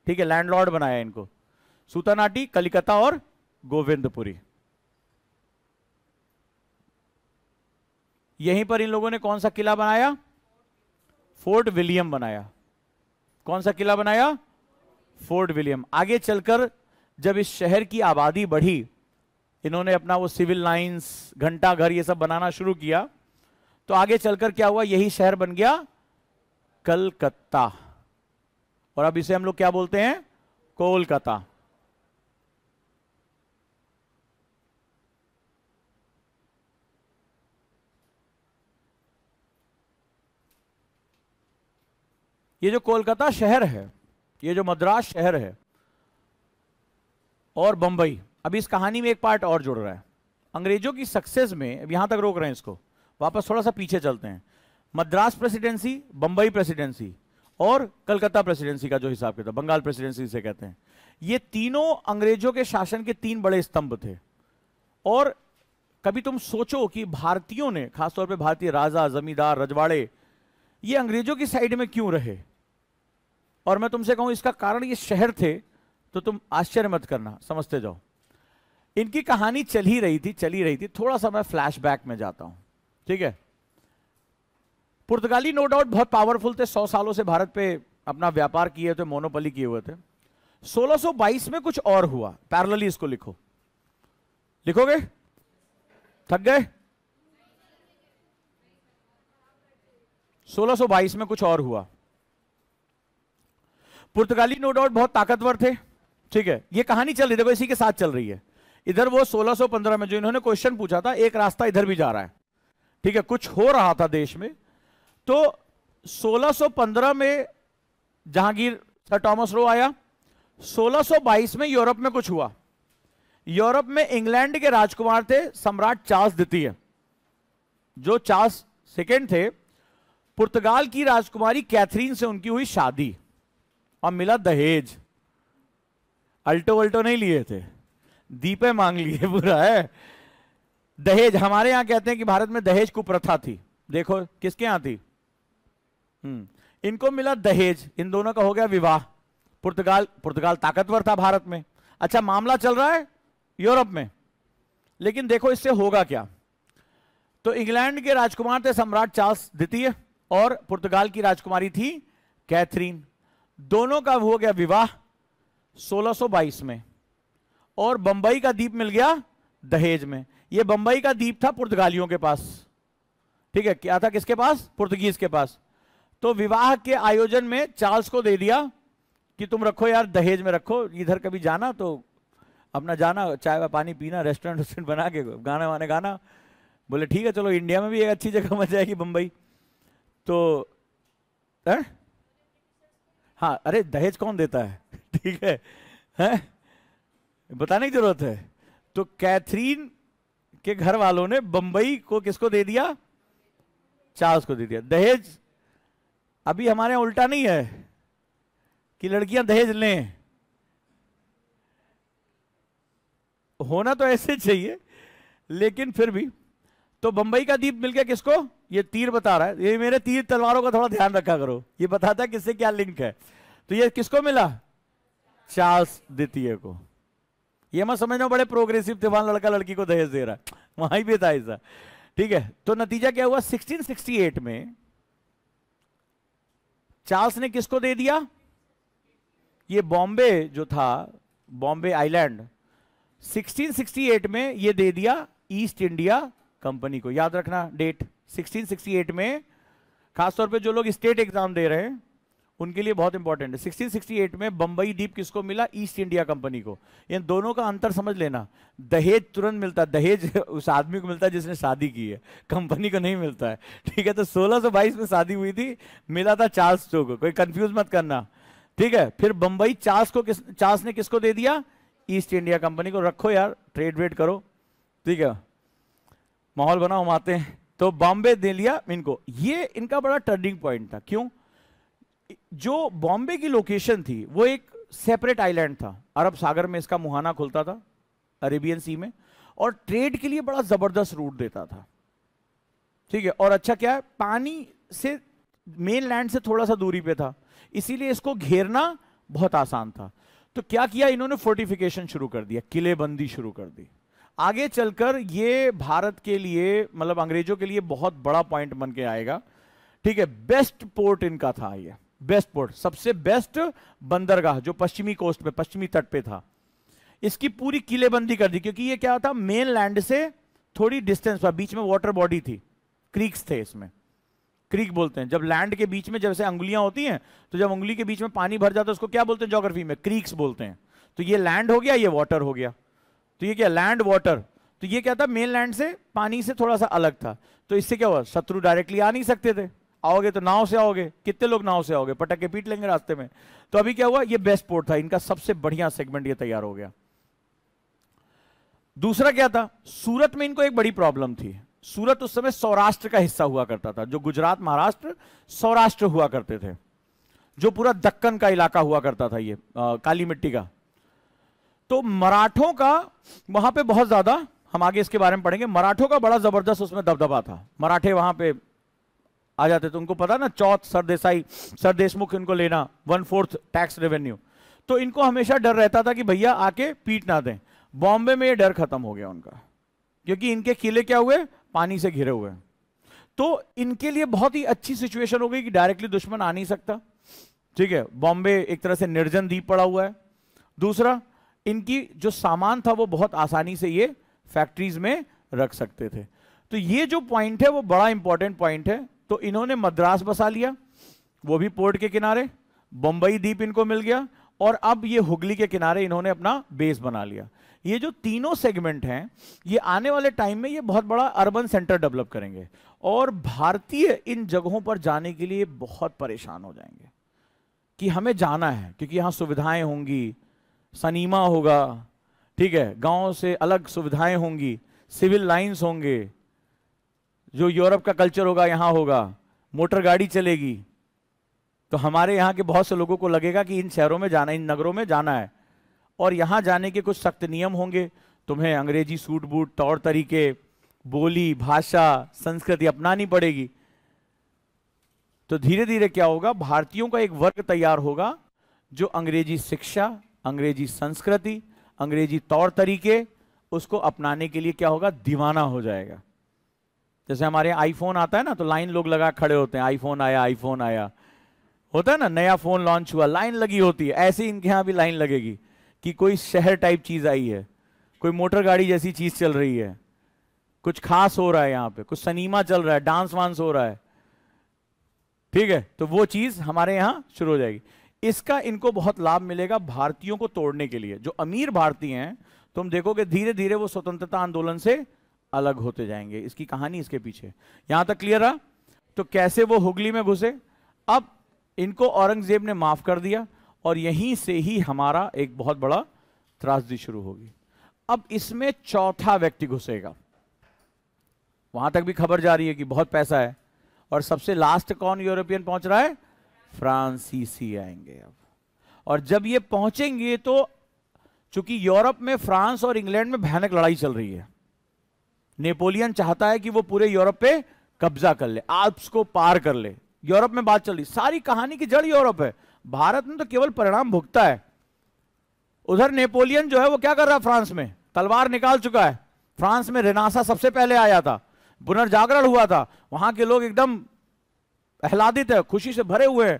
Speaker 1: ठीक है लैंडलॉर्ड बनाया इनको सूतानाटी कलिकता और गोविंदपुरी यहीं पर इन लोगों ने कौन सा किला बनाया फोर्ट विलियम बनाया कौन सा किला बनाया फोर्ट विलियम आगे चलकर जब इस शहर की आबादी बढ़ी इन्होंने अपना वो सिविल लाइंस घंटा घर ये सब बनाना शुरू किया तो आगे चलकर क्या हुआ यही शहर बन गया कलकत्ता और अब इसे हम लोग क्या बोलते हैं कोलकाता ये जो कोलकाता शहर है ये जो मद्रास शहर है और बंबई अब इस कहानी में एक पार्ट और जुड़ रहा है अंग्रेजों की सक्सेस में अब यहां तक रोक रहे हैं इसको वापस थोड़ा सा पीछे चलते हैं मद्रास प्रेसिडेंसी बंबई प्रेसिडेंसी और कलकत्ता प्रेसिडेंसी का जो हिसाब किताब बंगाल प्रेसिडेंसी से कहते हैं ये तीनों अंग्रेजों के शासन के तीन बड़े स्तंभ थे और कभी तुम सोचो कि भारतीयों ने खासतौर पर भारतीय राजा जमींदार रजवाड़े ये अंग्रेजों की साइड में क्यों रहे और मैं तुमसे कहूं इसका कारण ये शहर थे तो तुम आश्चर्य मत करना समझते जाओ इनकी कहानी चल ही रही थी चली रही थी थोड़ा सा मैं फ्लैशबैक में जाता हूं ठीक है पुर्तगाली नो डाउट बहुत पावरफुल थे सौ सालों से भारत पे अपना व्यापार किए थे मोनोपली किए हुए थे 1622 में कुछ और हुआ पैरलली इसको लिखो लिखोगे थक गए 1622 में कुछ और हुआ पुर्तगाली नो डाउट बहुत ताकतवर थे ठीक है ये कहानी चल रही देखो इसी के साथ चल रही है इधर वो 1615 में जो इन्होंने क्वेश्चन पूछा था एक रास्ता इधर भी जा रहा है ठीक है कुछ हो रहा था देश में तो 1615 में जहांगीर सर टॉमस रो आया 1622 में यूरोप में कुछ हुआ यूरोप में इंग्लैंड के राजकुमार थे सम्राट चार्ल्स द्वितीय जो चार्ल्स सेकेंड थे पुर्तगाल की राजकुमारी कैथरीन से उनकी हुई शादी और मिला दहेज अल्टो वल्टो नहीं लिए थे दीपे मांग लिए पूरा है दहेज हमारे यहां कहते हैं कि भारत में दहेज कुप्रथा थी देखो किसके यहां थी हम्म, इनको मिला दहेज इन दोनों का हो गया विवाह पुर्तगाल पुर्तगाल ताकतवर था भारत में अच्छा मामला चल रहा है यूरोप में लेकिन देखो इससे होगा क्या तो इंग्लैंड के राजकुमार थे सम्राट चार्ल्स द्वितीय और पुर्तगाल की राजकुमारी थी कैथरीन दोनों का हो गया विवाह 1622 में और बंबई का दीप मिल गया दहेज में यह बंबई का दीप था पुर्तगालियों के पास ठीक है क्या था किसके पास पुर्तगीज के पास तो विवाह के आयोजन में चार्ल्स को दे दिया कि तुम रखो यार दहेज में रखो इधर कभी जाना तो अपना जाना चाय व पानी पीना रेस्टोरेंट वेस्टोरेंट बना के गाना वाने गाना बोले ठीक है चलो इंडिया में भी एक अच्छी जगह मच जाएगी बंबई तो है? हाँ अरे दहेज कौन देता है ठीक है हैं बताने की जरूरत है तो कैथरीन के घर वालों ने बंबई को किसको दे दिया चार्ल्स को दे दिया दहेज अभी हमारे यहां उल्टा नहीं है कि लड़कियां दहेज लें होना तो ऐसे चाहिए लेकिन फिर भी तो बंबई का दीप मिल गया किसको ये तीर बता रहा है ये मेरे तीर तलवारों का थोड़ा ध्यान रखा करो ये बताता है किससे क्या लिंक है तो ये किसको मिला चार्ल्स द्वितीय को ये मैं समझना बड़े प्रोग्रेसिव वहां लड़का लड़की को दहेज दे रहा है ही भी था ऐसा ठीक है तो नतीजा क्या हुआ 1668 में चार्ल्स ने किसको दे दिया ये बॉम्बे जो था बॉम्बे आइलैंड 1668 में ये दे दिया ईस्ट इंडिया कंपनी को याद रखना डेट 1668 में खासतौर पे जो लोग स्टेट एग्जाम दे रहे हैं उनके लिए बहुत इंपॉर्टेंट है 1668 में बंबई द्वीप किसको मिला ईस्ट इंडिया कंपनी को इन दोनों का अंतर समझ लेना दहेज तुरंत मिलता है दहेज उस आदमी को मिलता है जिसने शादी की है कंपनी को नहीं मिलता है ठीक है तो 1622 में शादी हुई थी मिला था चार्ल्स टो को कोई कंफ्यूज मत करना ठीक है फिर बंबई चार्ल्स को किस चार्ल्स ने किसको दे दिया ईस्ट इंडिया कंपनी को रखो यार ट्रेड वेड करो ठीक है माहौल बनाओ हम आते हैं तो बॉम्बे दे लिया इनको ये इनका बड़ा टर्निंग पॉइंट था क्यों जो बॉम्बे की लोकेशन थी वो एक सेपरेट आइलैंड था अरब सागर में इसका मुहाना खुलता था अरेबियन सी में और ट्रेड के लिए बड़ा जबरदस्त रूट देता था ठीक है और अच्छा क्या है पानी से मेन लैंड से थोड़ा सा दूरी पे था इसीलिए इसको घेरना बहुत आसान था तो क्या किया इन्होंने फोर्टिफिकेशन शुरू कर दिया किलेबंदी शुरू कर दी आगे चलकर ये भारत के लिए मतलब अंग्रेजों के लिए बहुत बड़ा पॉइंट बन के आएगा ठीक है बेस्ट पोर्ट इनका था ये बेस्ट पोर्ट सबसे बेस्ट बंदरगाह जो पश्चिमी कोस्ट पे पश्चिमी तट पे था इसकी पूरी किलेबंदी कर दी क्योंकि ये क्या था मेन लैंड से थोड़ी डिस्टेंस पर बीच में वाटर बॉडी थी क्रीक्स थे इसमें क्रीक बोलते हैं जब लैंड के बीच में जैसे अंगुलियां होती हैं तो जब अंगुली के बीच में पानी भर जाता है उसको क्या बोलते हैं जोग्राफी में क्रीक्स बोलते हैं तो ये लैंड हो गया ये वाटर हो गया तो ये क्या लैंड वाटर तो ये क्या था मेन लैंड से पानी से थोड़ा सा अलग था तो इससे क्या हुआ शत्रु डायरेक्टली आ नहीं सकते थे आओगे तो नाव से आओगे कितने लोग नाव से आओगे पटक के पीट लेंगे रास्ते में तो अभी क्या हुआ ये बेस्ट पोर्ट था इनका सबसे बढ़िया सेगमेंट ये तैयार हो गया दूसरा क्या था सूरत में इनको एक बड़ी प्रॉब्लम थी सूरत उस समय सौराष्ट्र का हिस्सा हुआ करता था जो गुजरात महाराष्ट्र सौराष्ट्र हुआ करते थे जो पूरा दक्कन का इलाका हुआ करता था ये आ, काली मिट्टी का तो मराठों का वहां पे बहुत ज्यादा हम आगे इसके बारे में पढ़ेंगे मराठों का बड़ा जबरदस्त उसमें दबदबा था मराठे वहां पे आ जाते तो उनको पता ना चौथ सरदेसाई सरदेशमुख इनको लेना वन फोर्थ टैक्स रेवेन्यू तो इनको हमेशा डर रहता था कि भैया आके पीट ना दें बॉम्बे में ये डर खत्म हो गया उनका क्योंकि इनके किले क्या हुए पानी से घिरे हुए तो इनके लिए बहुत ही अच्छी सिचुएशन हो गई कि डायरेक्टली दुश्मन आ नहीं सकता ठीक है बॉम्बे एक तरह से निर्जन द्वीप पड़ा हुआ है दूसरा इनकी जो सामान था वो बहुत आसानी से ये फैक्ट्रीज में रख सकते थे तो ये जो पॉइंट है वो बड़ा इंपॉर्टेंट पॉइंट है तो इन्होंने मद्रास बसा लिया वो भी पोर्ट के किनारे बंबई द्वीप इनको मिल गया और अब ये हुगली के किनारे इन्होंने अपना बेस बना लिया ये जो तीनों सेगमेंट हैं ये आने वाले टाइम में ये बहुत बड़ा अर्बन सेंटर डेवलप करेंगे और भारतीय इन जगहों पर जाने के लिए बहुत परेशान हो जाएंगे कि हमें जाना है क्योंकि यहां सुविधाएं होंगी सनीमा होगा ठीक है गांव से अलग सुविधाएं होंगी सिविल लाइंस होंगे जो यूरोप का कल्चर होगा यहाँ होगा मोटर गाड़ी चलेगी तो हमारे यहाँ के बहुत से लोगों को लगेगा कि इन शहरों में जाना इन नगरों में जाना है और यहाँ जाने के कुछ सख्त नियम होंगे तुम्हें अंग्रेजी सूट बूट तौर तरीके बोली भाषा संस्कृति अपनानी पड़ेगी तो धीरे धीरे क्या होगा भारतीयों का एक वर्ग तैयार होगा जो अंग्रेजी शिक्षा अंग्रेजी संस्कृति अंग्रेजी तौर तरीके उसको अपनाने के लिए क्या होगा दीवाना हो जाएगा जैसे हमारे आईफोन आता है ना तो लाइन लोग लगा खड़े होते हैं आईफोन आया आईफोन आया होता है ना नया फोन लॉन्च हुआ लाइन लगी होती है ऐसे इनके यहां भी लाइन लगेगी कि कोई शहर टाइप चीज आई है कोई मोटर गाड़ी जैसी चीज चल रही है कुछ खास हो रहा है यहाँ पे कुछ सनीमा चल रहा है डांस वांस हो रहा है ठीक है तो वो चीज हमारे यहाँ शुरू हो जाएगी इसका इनको बहुत लाभ मिलेगा भारतीयों को तोड़ने के लिए जो अमीर भारतीय हैं तुम देखोगे धीरे धीरे वो स्वतंत्रता आंदोलन से अलग होते जाएंगे इसकी कहानी इसके पीछे यहां तक क्लियर रहा तो कैसे वो हुगली में घुसे अब इनको औरंगजेब ने माफ कर दिया और यहीं से ही हमारा एक बहुत बड़ा त्रासदी शुरू होगी अब इसमें चौथा व्यक्ति घुसेगा वहां तक भी खबर जा रही है कि बहुत पैसा है और सबसे लास्ट कौन यूरोपियन पहुंच रहा है फ्रांसीसी आएंगे अब और जब ये पहुंचेंगे तो चूंकि यूरोप में फ्रांस और इंग्लैंड में भयानक लड़ाई चल रही है नेपोलियन चाहता है कि वो पूरे यूरोप पे कब्जा कर ले आल्प्स को पार कर ले यूरोप में बात चल रही सारी कहानी की जड़ यूरोप है भारत में तो केवल परिणाम भुगता है उधर नेपोलियन जो है वो क्या कर रहा है फ्रांस में तलवार निकाल चुका है फ्रांस में रेनासा सबसे पहले आया था पुनर्जागरण हुआ था वहां के लोग एकदम आह्लादित है खुशी से भरे हुए हैं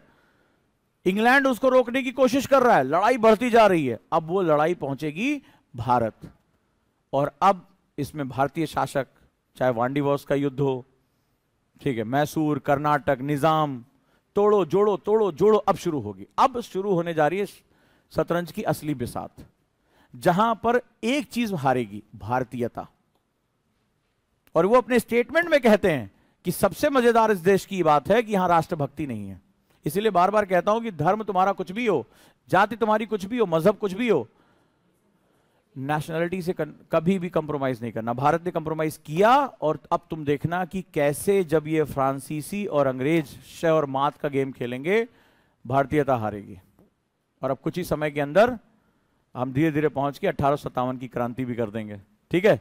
Speaker 1: इंग्लैंड उसको रोकने की कोशिश कर रहा है लड़ाई बढ़ती जा रही है अब वो लड़ाई पहुंचेगी भारत और अब इसमें भारतीय शासक चाहे वांडीवॉस का युद्ध हो ठीक है मैसूर कर्नाटक निजाम तोड़ो जोड़ो तोड़ो जोड़ो अब शुरू होगी अब शुरू होने जा रही है शतरंज की असली बिसात जहां पर एक चीज हारेगी भारतीयता और वो अपने स्टेटमेंट में कहते हैं कि सबसे मजेदार इस देश की बात है कि यहां राष्ट्रभक्ति नहीं है इसीलिए बार बार कहता हूं कि धर्म तुम्हारा कुछ भी हो जाति तुम्हारी कुछ भी हो मजहब कुछ भी हो नेशनलिटी से कभी भी कंप्रोमाइज नहीं करना भारत ने कंप्रोमाइज किया और अब तुम देखना कि कैसे जब ये फ्रांसीसी और अंग्रेज शह और मात का गेम खेलेंगे भारतीयता हारेगी और अब कुछ ही समय के अंदर हम धीरे धीरे पहुंच के अठारह की क्रांति भी कर देंगे ठीक है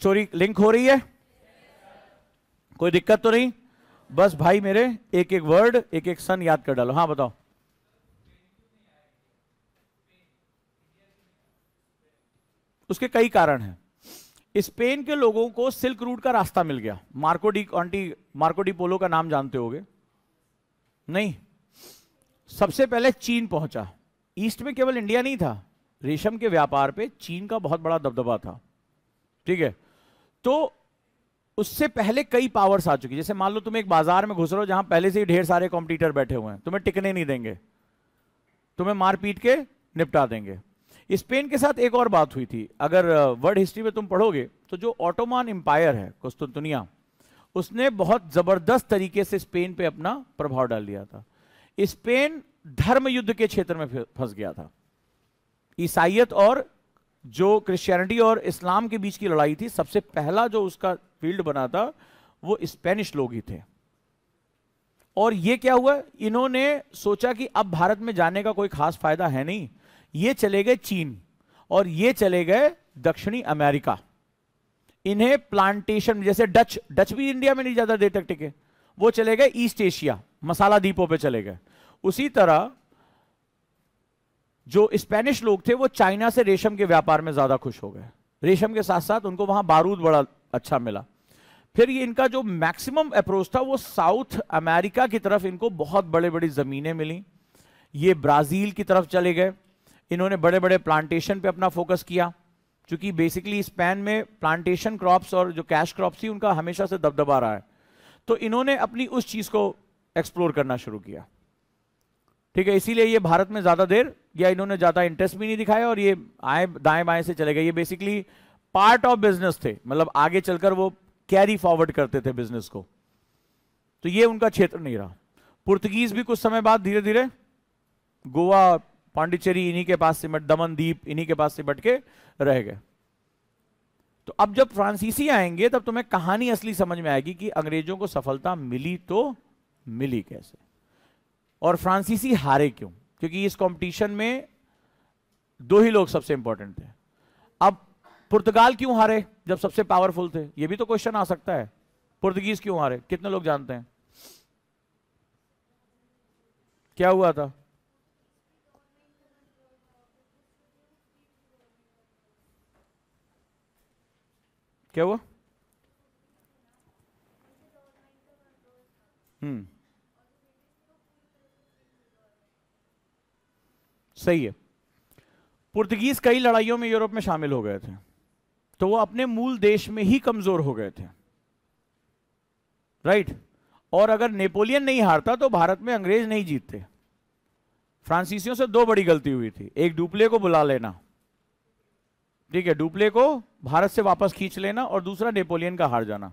Speaker 1: स्टोरी लिंक हो रही है कोई दिक्कत तो नहीं बस भाई मेरे एक एक वर्ड एक एक सन याद कर डालो हाँ बताओ उसके कई कारण हैं स्पेन के लोगों को सिल्क रूट का रास्ता मिल गया मार्कोडी ऑन्टी मार्कोडी पोलो का नाम जानते होगे नहीं सबसे पहले चीन पहुंचा ईस्ट में केवल इंडिया नहीं था रेशम के व्यापार पे चीन का बहुत बड़ा दबदबा था ठीक है तो उससे पहले कई पावर्स आ चुकी जैसे मान लो तुम एक बाजार में घुस रहे हो जहां पहले से ही ढेर सारे कॉम्पिटिटर बैठे हुए हैं तुम्हें टिकने नहीं देंगे तुम्हें मार पीट के निपटा देंगे स्पेन के साथ एक और बात हुई थी अगर वर्ल्ड हिस्ट्री में तुम पढ़ोगे तो जो ऑटोमान एम्पायर है कुस्तुतुनिया उसने बहुत जबरदस्त तरीके से स्पेन पे अपना प्रभाव डाल दिया था स्पेन धर्म युद्ध के क्षेत्र में फंस गया था ईसाइत और जो क्रिश्चियनिटी और इस्लाम के बीच की लड़ाई थी सबसे पहला जो उसका फील्ड बना था वो स्पेनिश लोग ही थे और ये क्या हुआ इन्होंने सोचा कि अब भारत में जाने का कोई खास फायदा है नहीं ये चले गए चीन और ये चले गए दक्षिणी अमेरिका इन्हें प्लांटेशन जैसे डच डच भी इंडिया में नहीं ज्यादा देर तक टिके वो चले गए ईस्ट एशिया मसाला द्वीपों पे चले गए उसी तरह जो स्पेनिश लोग थे वो चाइना से रेशम के व्यापार में ज्यादा खुश हो गए रेशम के साथ साथ उनको वहां बारूद बड़ा अच्छा मिला फिर ये इनका जो मैक्सिमम अप्रोच था वो साउथ अमेरिका की तरफ इनको बहुत बड़े बड़ी ज़मीनें मिली ये ब्राज़ील की तरफ चले गए इन्होंने बड़े बड़े प्लांटेशन पे अपना फोकस किया क्योंकि बेसिकली स्पेन में प्लांटेशन क्रॉप्स और जो कैश क्रॉप्स थी उनका हमेशा से दबदबा रहा है तो इन्होंने अपनी उस चीज़ को एक्सप्लोर करना शुरू किया ठीक है इसीलिए ये भारत में ज़्यादा देर या इन्होंने ज़्यादा इंटरेस्ट भी नहीं दिखाया और ये आए दाएं बाएं से चले गए ये बेसिकली पार्ट ऑफ बिजनेस थे मतलब आगे चलकर वो कैरी फॉरवर्ड करते थे बिजनेस को तो ये उनका क्षेत्र नहीं रहा पुर्तगीज भी कुछ समय बाद धीरे धीरे गोवा पांडिचेरी इन्हीं के पास सिमट दमन दीप इन्हीं के पास सिमट के रह गए तो अब जब फ्रांसीसी आएंगे तब तुम्हें कहानी असली समझ में आएगी कि अंग्रेजों को सफलता मिली तो मिली कैसे और फ्रांसीसी हारे क्यों क्योंकि इस कंपटीशन में दो ही लोग सबसे इंपॉर्टेंट थे अब पुर्तगाल क्यों हारे जब सबसे पावरफुल थे ये भी तो क्वेश्चन आ सकता है पुर्तगीज क्यों हारे कितने लोग जानते हैं क्या हुआ था क्या हुआ हम्म सही है पुर्तगीज कई लड़ाइयों में यूरोप में शामिल हो गए थे तो वो अपने मूल देश में ही कमजोर हो गए थे राइट और अगर नेपोलियन नहीं हारता तो भारत में अंग्रेज नहीं जीतते फ्रांसीसियों से दो बड़ी गलती हुई थी एक डुप्ले को बुला लेना ठीक है डुप्ले को भारत से वापस खींच लेना और दूसरा नेपोलियन का हार जाना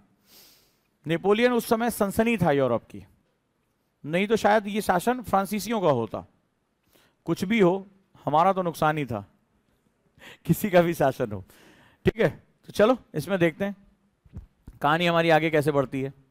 Speaker 1: नेपोलियन उस समय सनसनी था यूरोप की नहीं तो शायद ये शासन फ्रांसीसियों का होता कुछ भी हो हमारा तो नुकसान ही था किसी का भी शासन हो ठीक है तो चलो इसमें देखते हैं कहानी हमारी आगे कैसे बढ़ती है